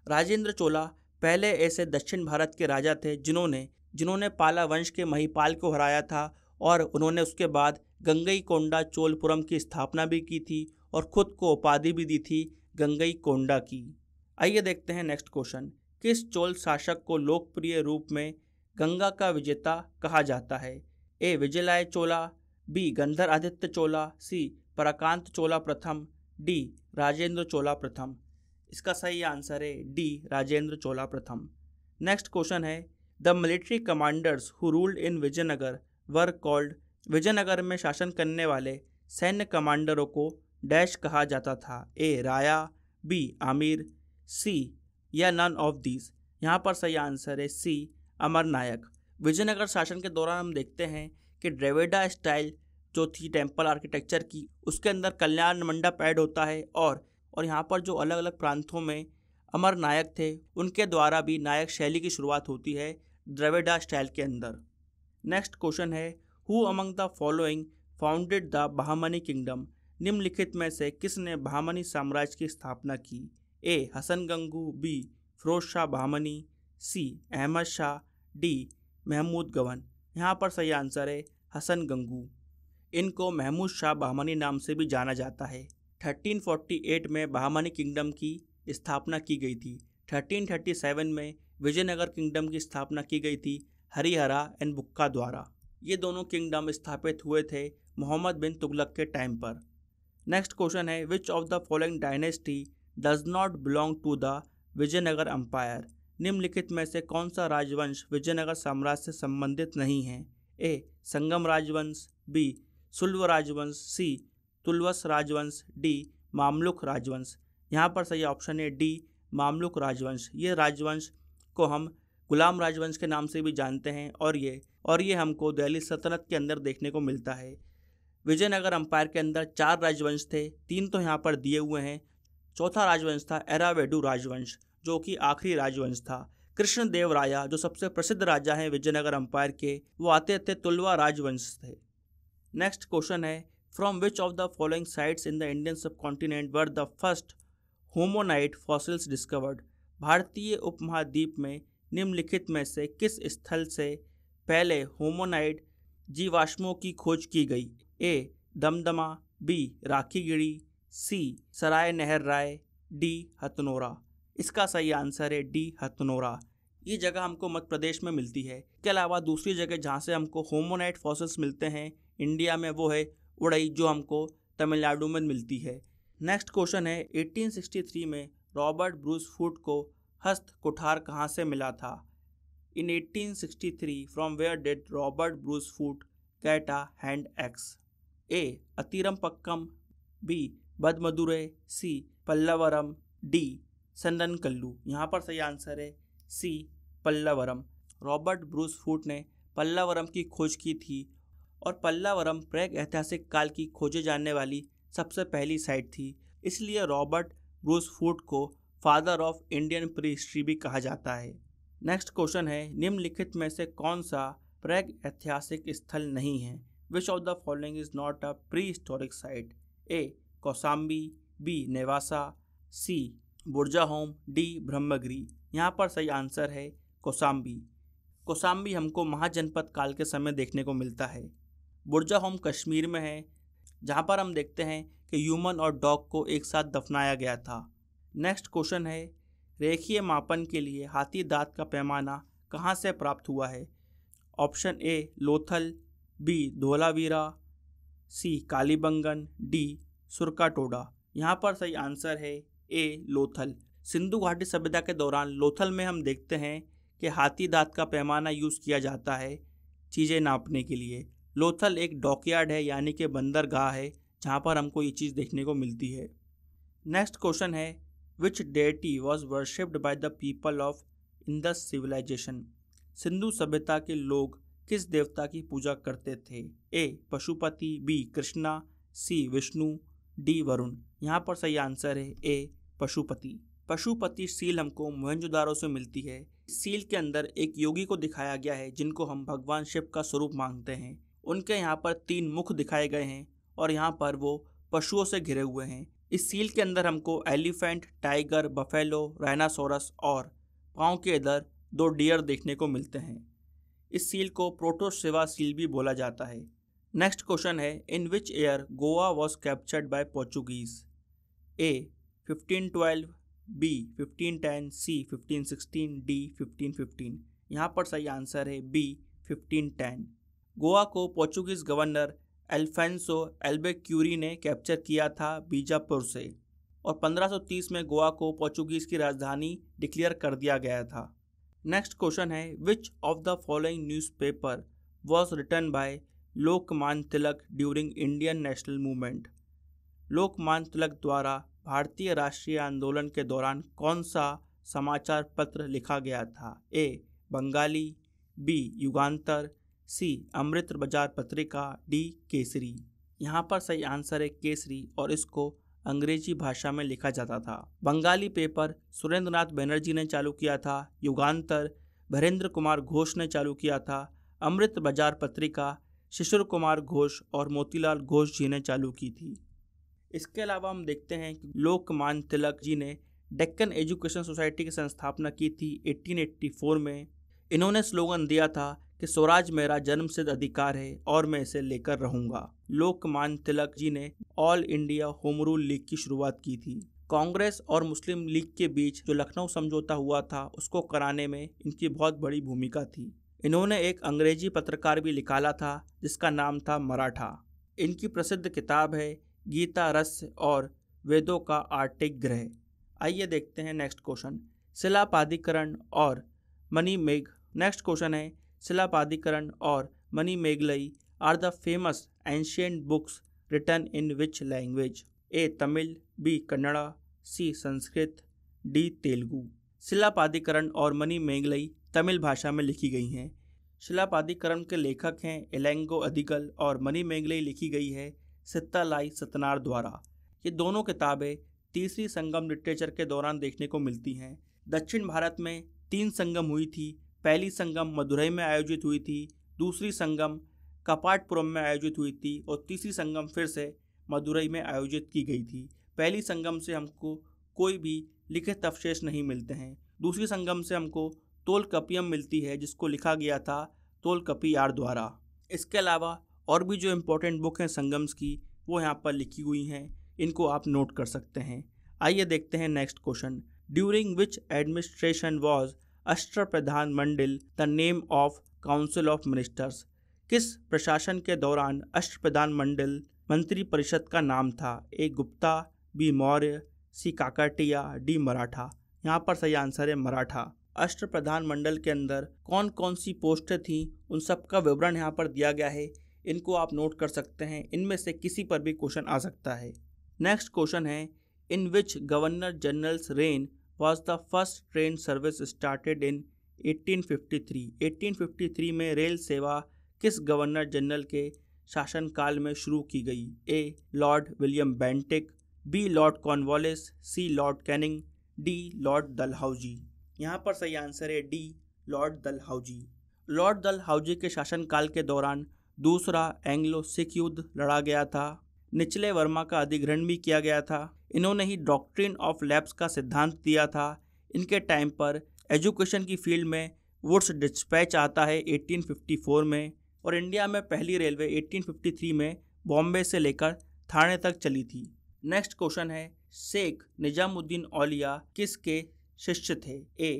राजेंद्र चोला पहले ऐसे दक्षिण भारत के राजा थे जिन्होंने जिन्होंने पाला वंश के महिपाल को हराया था और उन्होंने उसके बाद गंगई कोंडा चोलपुरम की स्थापना भी की थी और खुद को उपाधि भी दी थी गंगई कोंडा की आइए देखते हैं नेक्स्ट क्वेश्चन किस चोल शासक को लोकप्रिय रूप में गंगा का विजेता कहा जाता है ए विजयलाय चोला बी गंधर आदित्य चोला सी पराकांत चोला प्रथम डी राजेंद्र चोला प्रथम इसका सही आंसर है डी राजेंद्र चोला प्रथम नेक्स्ट क्वेश्चन है the military commanders who ruled in Vijayanagar were called Vijayanagar में शासन करने वाले सैन्य कमांडरों को डैश कहा जाता था ए राया बी आमिर सी या नन ऑफ दीज यहाँ पर सही आंसर है सी अमर नायक विजयनगर शासन के दौरान हम देखते हैं कि ड्रेवेडा स्टाइल जो थी टेम्पल आर्किटेक्चर की उसके अंदर कल्याण मंडप ऐड होता है और और यहाँ पर जो अलग अलग प्रांतों में अमर नायक थे उनके द्वारा भी नायक शैली की शुरुआत होती है द्रविडा स्टाइल के अंदर नेक्स्ट क्वेश्चन है who among the following founded the Bahmani kingdom निम्नलिखित में से किसने बहामनी साम्राज्य की स्थापना की A Hasan Gangu B Firoz Shah Bahmani C Ahmad Shah D Mahmud Gawan यहाँ पर सही आंसर है हसन गंगू इनको महमूद शाह बहमनी नाम से भी जाना जाता है 1348 में बहमनी किंगडम की स्थापना की गई थी 1337 में विजयनगर किंगडम की स्थापना की गई थी हरिहरा एंड बुक्का द्वारा ये दोनों किंगडम स्थापित हुए थे मोहम्मद बिन तुगलक के टाइम पर नेक्स्ट क्वेश्चन है which of the following dynasty does not belong to the Vijayanagar empire निम्नलिखित में से कौन सा राजवंश विजयनगर साम्राज्य से संबंधित नहीं है ए संगम राजवंश बी सुल्व राजवंश सी तुलवस राजवंश डी मामलुक राजवंश यहाँ पर सही ऑप्शन है डी मामलुक राजवंश ये राजवंश को हम गुलाम राजवंश के नाम से भी जानते हैं और ये और ये हमको दिल्ली सल्तनत के अंदर देखने को मिलता है विजयनगर अंपायर के अंदर चार राजवंश थे तीन तो यहाँ पर दिए हुए हैं चौथा राजवंश था एरावेडू राजवंश जो कि आखिरी राजवंश था कृष्णदेव राया जो सबसे प्रसिद्ध राजा हैं विजयनगर अंपायर के वो आते आते तुलवा राजवंश थे नेक्स्ट क्वेश्चन है from which of the following sites in the Indian subcontinent were the first hominid fossils discovered भारतीय उपमहाद्वीप में निम्नलिखित में से किस स्थल से पहले होमोनाइट जीवाश्मों की खोज की गई ए दमदमा बी राखीगिरी सी सराय नहर राय डी हथनोरा इसका सही आंसर है डी हथनोरा ये जगह हमको मध्य प्रदेश में मिलती है इसके अलावा दूसरी जगह जहाँ से हमको होमोनाइट फॉसिल्स मिलते हैं इंडिया में वो है उड़ई जो हमको तमिलनाडु में मिलती है नेक्स्ट क्वेश्चन है 1863 में रॉबर्ट ब्रूस फूट को हस्त कोठार कहाँ से मिला था in 1863 from where did Robert Bruce Foote get a hand axe A Attirampakkam B Vadamadurai C Pallavaram D Sandan Kallu यहाँ पर सही आंसर है C Pallavaram Robert Bruce Foote ने पल्लवरम की खोज की थी और पल्लावरम प्रैग ऐतिहासिक काल की खोजे जाने वाली सबसे पहली साइट थी इसलिए रॉबर्ट ब्रूसफूड को father of Indian prehistory भी कहा जाता है नेक्स्ट क्वेश्चन है निम्नलिखित में से कौन सा प्रैग ऐतिहासिक स्थल नहीं है which of the following is not a prehistoric site A Kaushambi B Nevasa C Burzahom D Brahmagiri यहाँ पर सही आंसर है कौसाम्बी कौसाम्बी हमको महाजनपद काल के समय देखने को मिलता है बुर्जा होम कश्मीर में है जहाँ पर हम देखते हैं कि ह्यूमन और डॉग को एक साथ दफनाया गया था नेक्स्ट क्वेश्चन है रेखीय मापन के लिए हाथी दांत का पैमाना कहाँ से प्राप्त हुआ है option A Lothal B Dholavira C Kalibangan D Surkotada यहाँ पर सही आंसर है ए लोथल सिंधु घाटी सभ्यता के दौरान लोथल में हम देखते हैं कि हाथी दांत का पैमाना यूज़ किया जाता है चीज़ें नापने के लिए लोथल एक डॉकयार्ड है यानी कि बंदरगाह है जहाँ पर हमको ये चीज़ देखने को मिलती है नेक्स्ट क्वेश्चन है which deity was worshipped by the people of Indus civilization Sindhu सभ्यता के लोग किस देवता की पूजा करते थे A Pashupati B Krishna C Vishnu D Varun यहाँ पर सही आंसर है ए पशुपति पशुपति सील हमको मोहनजोदारों से मिलती है सील के अंदर एक योगी को दिखाया गया है जिनको हम भगवान शिव का स्वरूप मानते हैं उनके यहाँ पर तीन मुख दिखाए गए हैं और यहाँ पर वो पशुओं से घिरे हुए हैं इस सील के अंदर हमको एलिफेंट टाइगर बफेलो राइनासोरस और पाँव के इधर दो डियर देखने को मिलते हैं इस सील को प्रोटोसेवा सील भी बोला जाता है नेक्स्ट क्वेश्चन है in which year Goa was captured by Portuguese A 1512 B 1510 C 1516 D 1515 यहाँ पर सही आंसर है बी 1510 गोवा को Portuguese governor Alfonso Albuquerque ने कैप्चर किया था बीजापुर से और 1530 में गोवा को पोर्चुगीज की राजधानी डिक्लेयर कर दिया गया था नेक्स्ट क्वेश्चन है which of the following newspaper was written by Lokmanya Tilak during Indian national movement Lokmanya Tilak द्वारा भारतीय राष्ट्रीय आंदोलन के दौरान कौन सा समाचार पत्र लिखा गया था ए बंगाली बी युगांतर सी अमृत बाजार पत्रिका डी केसरी यहाँ पर सही आंसर है केसरी और इसको अंग्रेजी भाषा में लिखा जाता था बंगाली पेपर सुरेंद्रनाथ बनर्जी ने चालू किया था युगान्तर भरेंद्र कुमार घोष ने चालू किया था अमृत बाजार पत्रिका शिशिर कुमार घोष और मोतीलाल घोष जी ने चालू की थी इसके अलावा हम देखते हैं कि लोकमान तिलक जी ने डेक्कन एजुकेशन सोसाइटी की संस्थापना की थी 1884 में इन्होंने स्लोगन दिया था कि स्वराज मेरा जन्मसिद्ध अधिकार है और मैं इसे लेकर रहूंगा लोकमान तिलक जी ने all India home rule league की शुरुआत की थी कांग्रेस और मुस्लिम लीग के बीच जो लखनऊ समझौता हुआ था उसको कराने में इनकी बहुत बड़ी भूमिका थी इन्होंने एक अंग्रेजी पत्रकार भी निकाला था जिसका नाम था मराठा इनकी प्रसिद्ध किताब है गीता रस्य और वेदों का आर्टिक ग्रह आइए देखते हैं नेक्स्ट क्वेश्चन प्राधिकरण और मनी मेघ नेक्स्ट क्वेश्चन है और मनी Mani are the famous famous books written in which language A Tamil B Kannada C Sanskrit D D. शिला शिलापाधिकरण और मनी मेघलई तमिल भाषा में लिखी गई हैं शिलापाधिकरण के लेखक हैं एलेंगो अधिकल और मनी मेघलई लिखी गई है सित्तालाई सतनार द्वारा ये दोनों किताबें तीसरी संगम लिटरेचर के दौरान देखने को मिलती हैं दक्षिण भारत में तीन संगम हुई थी पहली संगम मदुरई में आयोजित हुई थी दूसरी संगम कपाटपुरम में आयोजित हुई थी और तीसरी संगम फिर से मदुरई में आयोजित की गई थी पहली संगम से हमको कोई भी लिखित अवशेष नहीं मिलते हैं दूसरी संगम से हमको तोल कपियम मिलती है जिसको लिखा गया था तोल कपी आर द्वारा इसके अलावा और भी जो इम्पोर्टेंट बुक हैं संगम्स की वो यहाँ पर लिखी हुई हैं इनको आप नोट कर सकते हैं आइए देखते हैं next question during which administration was Ashta Pradhan Mandal the name of council of ministers किस प्रशासन के दौरान अष्ट प्रधान मंडल मंत्री परिषद का नाम था A Gupta B Maurya C Kakatiya D Maratha यहाँ पर सही आंसर है मराठा अष्ट प्रधान मंडल के अंदर कौन कौन सी पोस्टें थी उन सब का विवरण यहाँ पर दिया गया है इनको आप नोट कर सकते हैं इनमें से किसी पर भी क्वेश्चन आ सकता है नेक्स्ट क्वेश्चन है in which governor generals reign was the first train service started in 1853 1853 में रेल सेवा किस गवर्नर जनरल के शासनकाल में शुरू की गई A Lord William Bentinck B Lord Cornwallis C Lord Canning D Lord Dalhousie यहाँ पर सही आंसर है D Lord Dalhousie Lord Dalhousie के शासनकाल के दौरान दूसरा एंग्लो सिख युद्ध लड़ा गया था निचले वर्मा का अधिग्रहण भी किया गया था इन्होंने ही डॉक्ट्रिन ऑफ लैब्स का सिद्धांत दिया था इनके टाइम पर एजुकेशन की फील्ड में वुड्स डिस्पैच आता है 1854 में और इंडिया में पहली रेलवे 1853 में बॉम्बे से लेकर थाने तक चली थी नेक्स्ट क्वेश्चन है शेख निजामुद्दीन औलिया किसके शिष्य थे A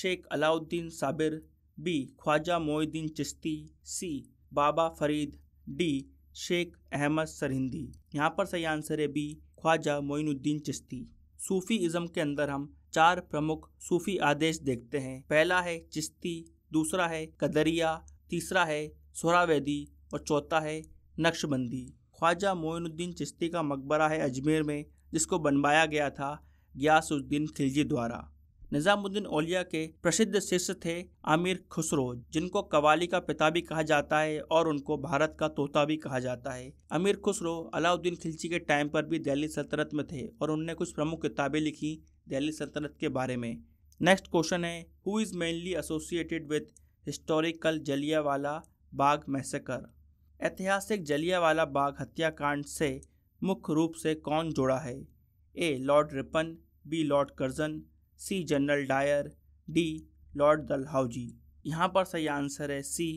Sheikh Alauddin Sabir B Khwaja Mohiuddin Chishti C Baba Farid D Sheikh Ahmad Sirhindi यहाँ पर सही आंसर है B Khwaja Moinuddin Chishti Sufism के अंदर हम चार प्रमुख सूफी आदेश देखते हैं पहला है चिश्ती दूसरा है कदरिया तीसरा है सोरावेदी और चौथा है नक्शबंदी ख्वाजा मोइनुद्दीन चिश्ती का मकबरा है अजमेर में जिसको बनवाया गया था गयासुद्दीन खिलजी द्वारा निजामुद्दीन ओलिया के प्रसिद्ध शिष्य थे आमिर खुसरो जिनको कवाली का पिता भी कहा जाता है और उनको भारत का तोता भी कहा जाता है अमीर खुसरो अलाउद्दीन खिलजी के टाइम पर भी दिल्ली सल्तनत में थे और उनने कुछ प्रमुख किताबें लिखी दिल्ली सल्तनत के बारे में नेक्स्ट क्वेश्चन है who is mainly associated with historical Jallianwala Bagh massacre ऐतिहासिक जलियावाला बाग हत्याकांड से मुख्य रूप से कौन जुड़ा है A Lord Ripon B Lord Curzon C General Dyer D Lord Dalhousie यहाँ पर सही आंसर है सी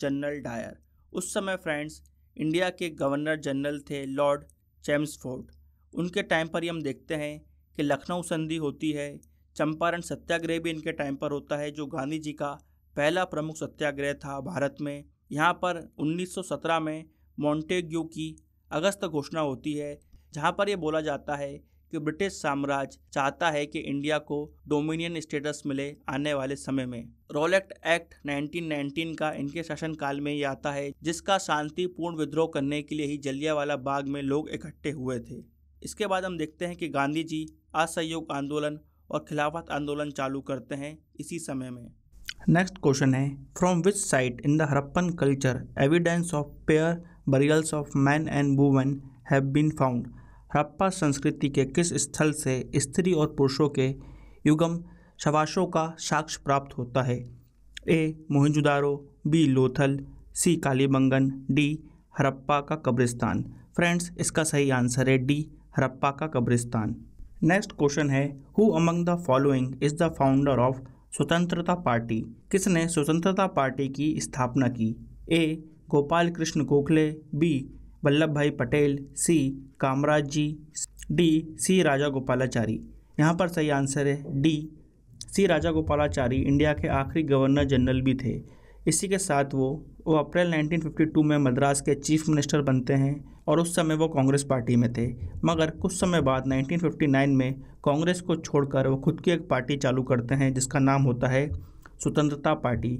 जनरल डायर उस समय फ्रेंड्स इंडिया के गवर्नर जनरल थे लॉर्ड जेम्स उनके टाइम पर ही हम देखते हैं कि लखनऊ संधि होती है चंपारण सत्याग्रह भी इनके टाइम पर होता है जो गांधी जी का पहला प्रमुख सत्याग्रह था भारत में यहाँ पर 1917 में मॉन्टेग्यू की अगस्त घोषणा होती है जहाँ पर यह बोला जाता है कि ब्रिटिश साम्राज्य चाहता है कि इंडिया को डोमिनियन स्टेटस मिले आने वाले समय में रोलेक्ट एक्ट 1919 का इनके शासनकाल में ही आता है जिसका शांतिपूर्ण विद्रोह करने के लिए ही जलियावाला बाग में लोग इकट्ठे हुए थे इसके बाद हम देखते हैं कि गांधी जी असहयोग आंदोलन और खिलाफत आंदोलन चालू करते हैं इसी समय में नेक्स्ट क्वेश्चन है from which site in the Harappan culture evidence of pair burials of man and women have been found Harappa संस्कृति के किस स्थल से स्त्री और पुरुषों के युगम शवाशों का साक्ष्य प्राप्त होता है A Mohenjodaro B Lothal C Kalibangan D Harappa का कब्रिस्तान फ्रेंड्स इसका सही आंसर है डी हड़प्पा का कब्रिस्तान नेक्स्ट क्वेश्चन है who among the following is the founder of स्वतंत्रता पार्टी किसने स्वतंत्रता पार्टी की स्थापना की A Gopal Krishna Gokhale B Vallabh Bhai Patel C Kamaraj ji D C Raja Gopalachari यहाँ पर सही आंसर है D C Raja Gopalachari India के आखिरी गवर्नर जनरल भी थे इसी के साथ वो वो अप्रैल 1952 में मद्रास के चीफ मिनिस्टर बनते हैं और उस समय वो कांग्रेस पार्टी में थे मगर कुछ समय बाद 1959 में कांग्रेस को छोड़कर वो खुद की एक पार्टी चालू करते हैं जिसका नाम होता है स्वतंत्रता पार्टी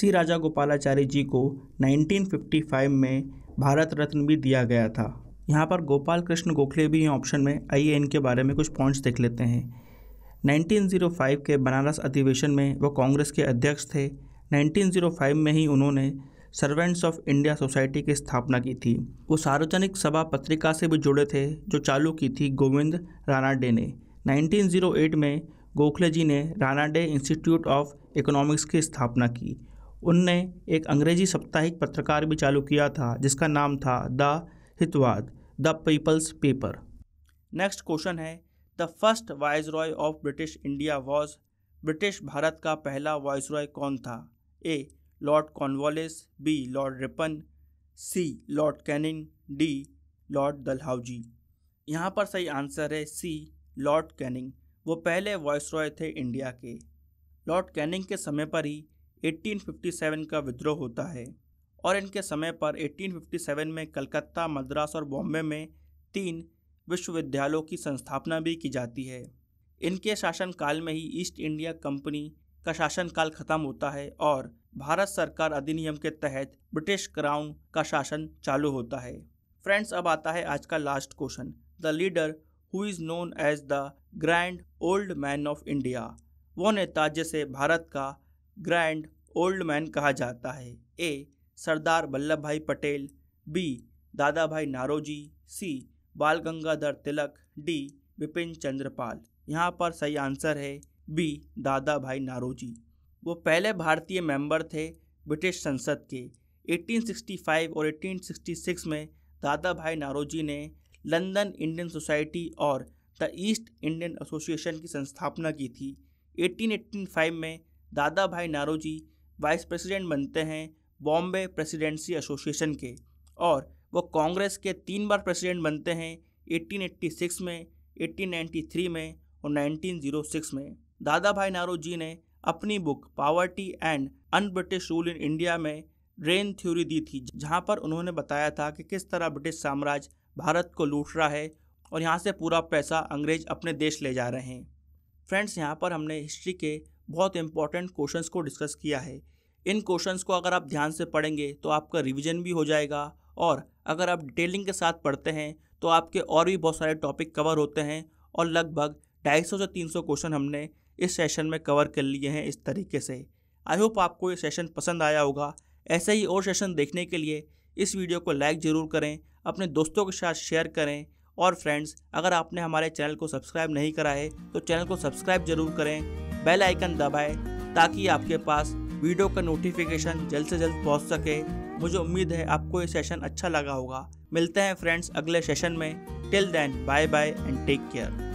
सी राजा गोपालाचारी जी को 1955 में भारत रत्न भी दिया गया था यहाँ पर गोपाल कृष्ण गोखले भी ऑप्शन में आइए इनके बारे में कुछ पॉइंट्स देख लेते हैं 1905 के बनारस अधिवेशन में वो कांग्रेस के अध्यक्ष थे 1905 में ही उन्होंने सर्वेंट्स ऑफ इंडिया सोसाइटी की स्थापना की थी वो सार्वजनिक सभा पत्रिका से भी जुड़े थे जो चालू की थी गोविंद रानाडे ने 1908 में गोखले जी ने रानाडे इंस्टीट्यूट ऑफ इकोनॉमिक्स की स्थापना की उनने एक अंग्रेजी साप्ताहिक पत्रकार भी चालू किया था जिसका नाम था the Hitavada the people's paper next question है the first viceroy of British India was British Bharat का पहला वॉयस रॉय कौन था A Lord Cornwallis B Lord Ripon C Lord Canning D Lord Dalhousie यहाँ पर सही आंसर है सी लॉर्ड कैनिंग वो पहले वॉइस रॉय थे इंडिया के लॉर्ड कैनिंग के समय पर ही 1857 का विद्रोह होता है और इनके समय पर 1857 में कलकत्ता मद्रास और बॉम्बे में तीन विश्वविद्यालयों की संस्थापना भी की जाती है इनके शासनकाल में ही ईस्ट इंडिया कंपनी का शासनकाल खत्म होता है और भारत सरकार अधिनियम के तहत ब्रिटिश क्राउन का शासन चालू होता है फ्रेंड्स अब आता है आज का last question the leader who is known as the grand old man of India वो नेता जिसे भारत का ग्रैंड ओल्ड मैन कहा जाता है ए सरदार वल्लभ भाई पटेल बी दादा भाई नारोजी सी बाल गंगाधर तिलक डी विपिन चंद्रपाल यहाँ पर सही आंसर है बी दादा भाई नारोजी वो पहले भारतीय मेंबर थे ब्रिटिश संसद के 1865 और 1866 में दादा भाई नारोजी ने लंदन इंडियन सोसाइटी और द ईस्ट इंडियन एसोसिएशन की संस्थापना की थी 1885 में दादा भाई नारोजी वाइस प्रेसिडेंट बनते हैं बॉम्बे प्रेसिडेंसी एसोसिएशन के और वो कांग्रेस के तीन बार प्रेसिडेंट बनते हैं 1886 में 1893 में और 1906 में दादा भाई जी ने अपनी book poverty and un British rule in India में रेन थ्योरी दी थी जहाँ पर उन्होंने बताया था कि किस तरह ब्रिटिश साम्राज्य भारत को लूट रहा है और यहाँ से पूरा पैसा अंग्रेज अपने देश ले जा रहे हैं फ्रेंड्स यहाँ पर हमने हिस्ट्री के बहुत इंपॉर्टेंट क्वेश्चंस को डिस्कस किया है इन क्वेश्चंस को अगर आप ध्यान से पढ़ेंगे तो आपका रिवीजन भी हो जाएगा और अगर आप डिटेलिंग के साथ पढ़ते हैं तो आपके और भी बहुत सारे टॉपिक कवर होते हैं और लगभग ढाई सौ से तीन सौ क्वेश्चन हमने इस सेशन में कवर कर लिए हैं इस तरीके से आई होप आपको ये सेशन पसंद आया होगा ऐसे ही और सेशन देखने के लिए इस वीडियो को लाइक ज़रूर करें अपने दोस्तों के साथ शेयर करें और फ्रेंड्स अगर आपने हमारे चैनल को सब्सक्राइब नहीं करा है तो चैनल को सब्सक्राइब ज़रूर करें बेल आइकन दबाए ताकि आपके पास वीडियो का नोटिफिकेशन जल्द से जल्द पहुंच सके मुझे उम्मीद है आपको ये सेशन अच्छा लगा होगा मिलते हैं फ्रेंड्स अगले सेशन में till then bye bye and take care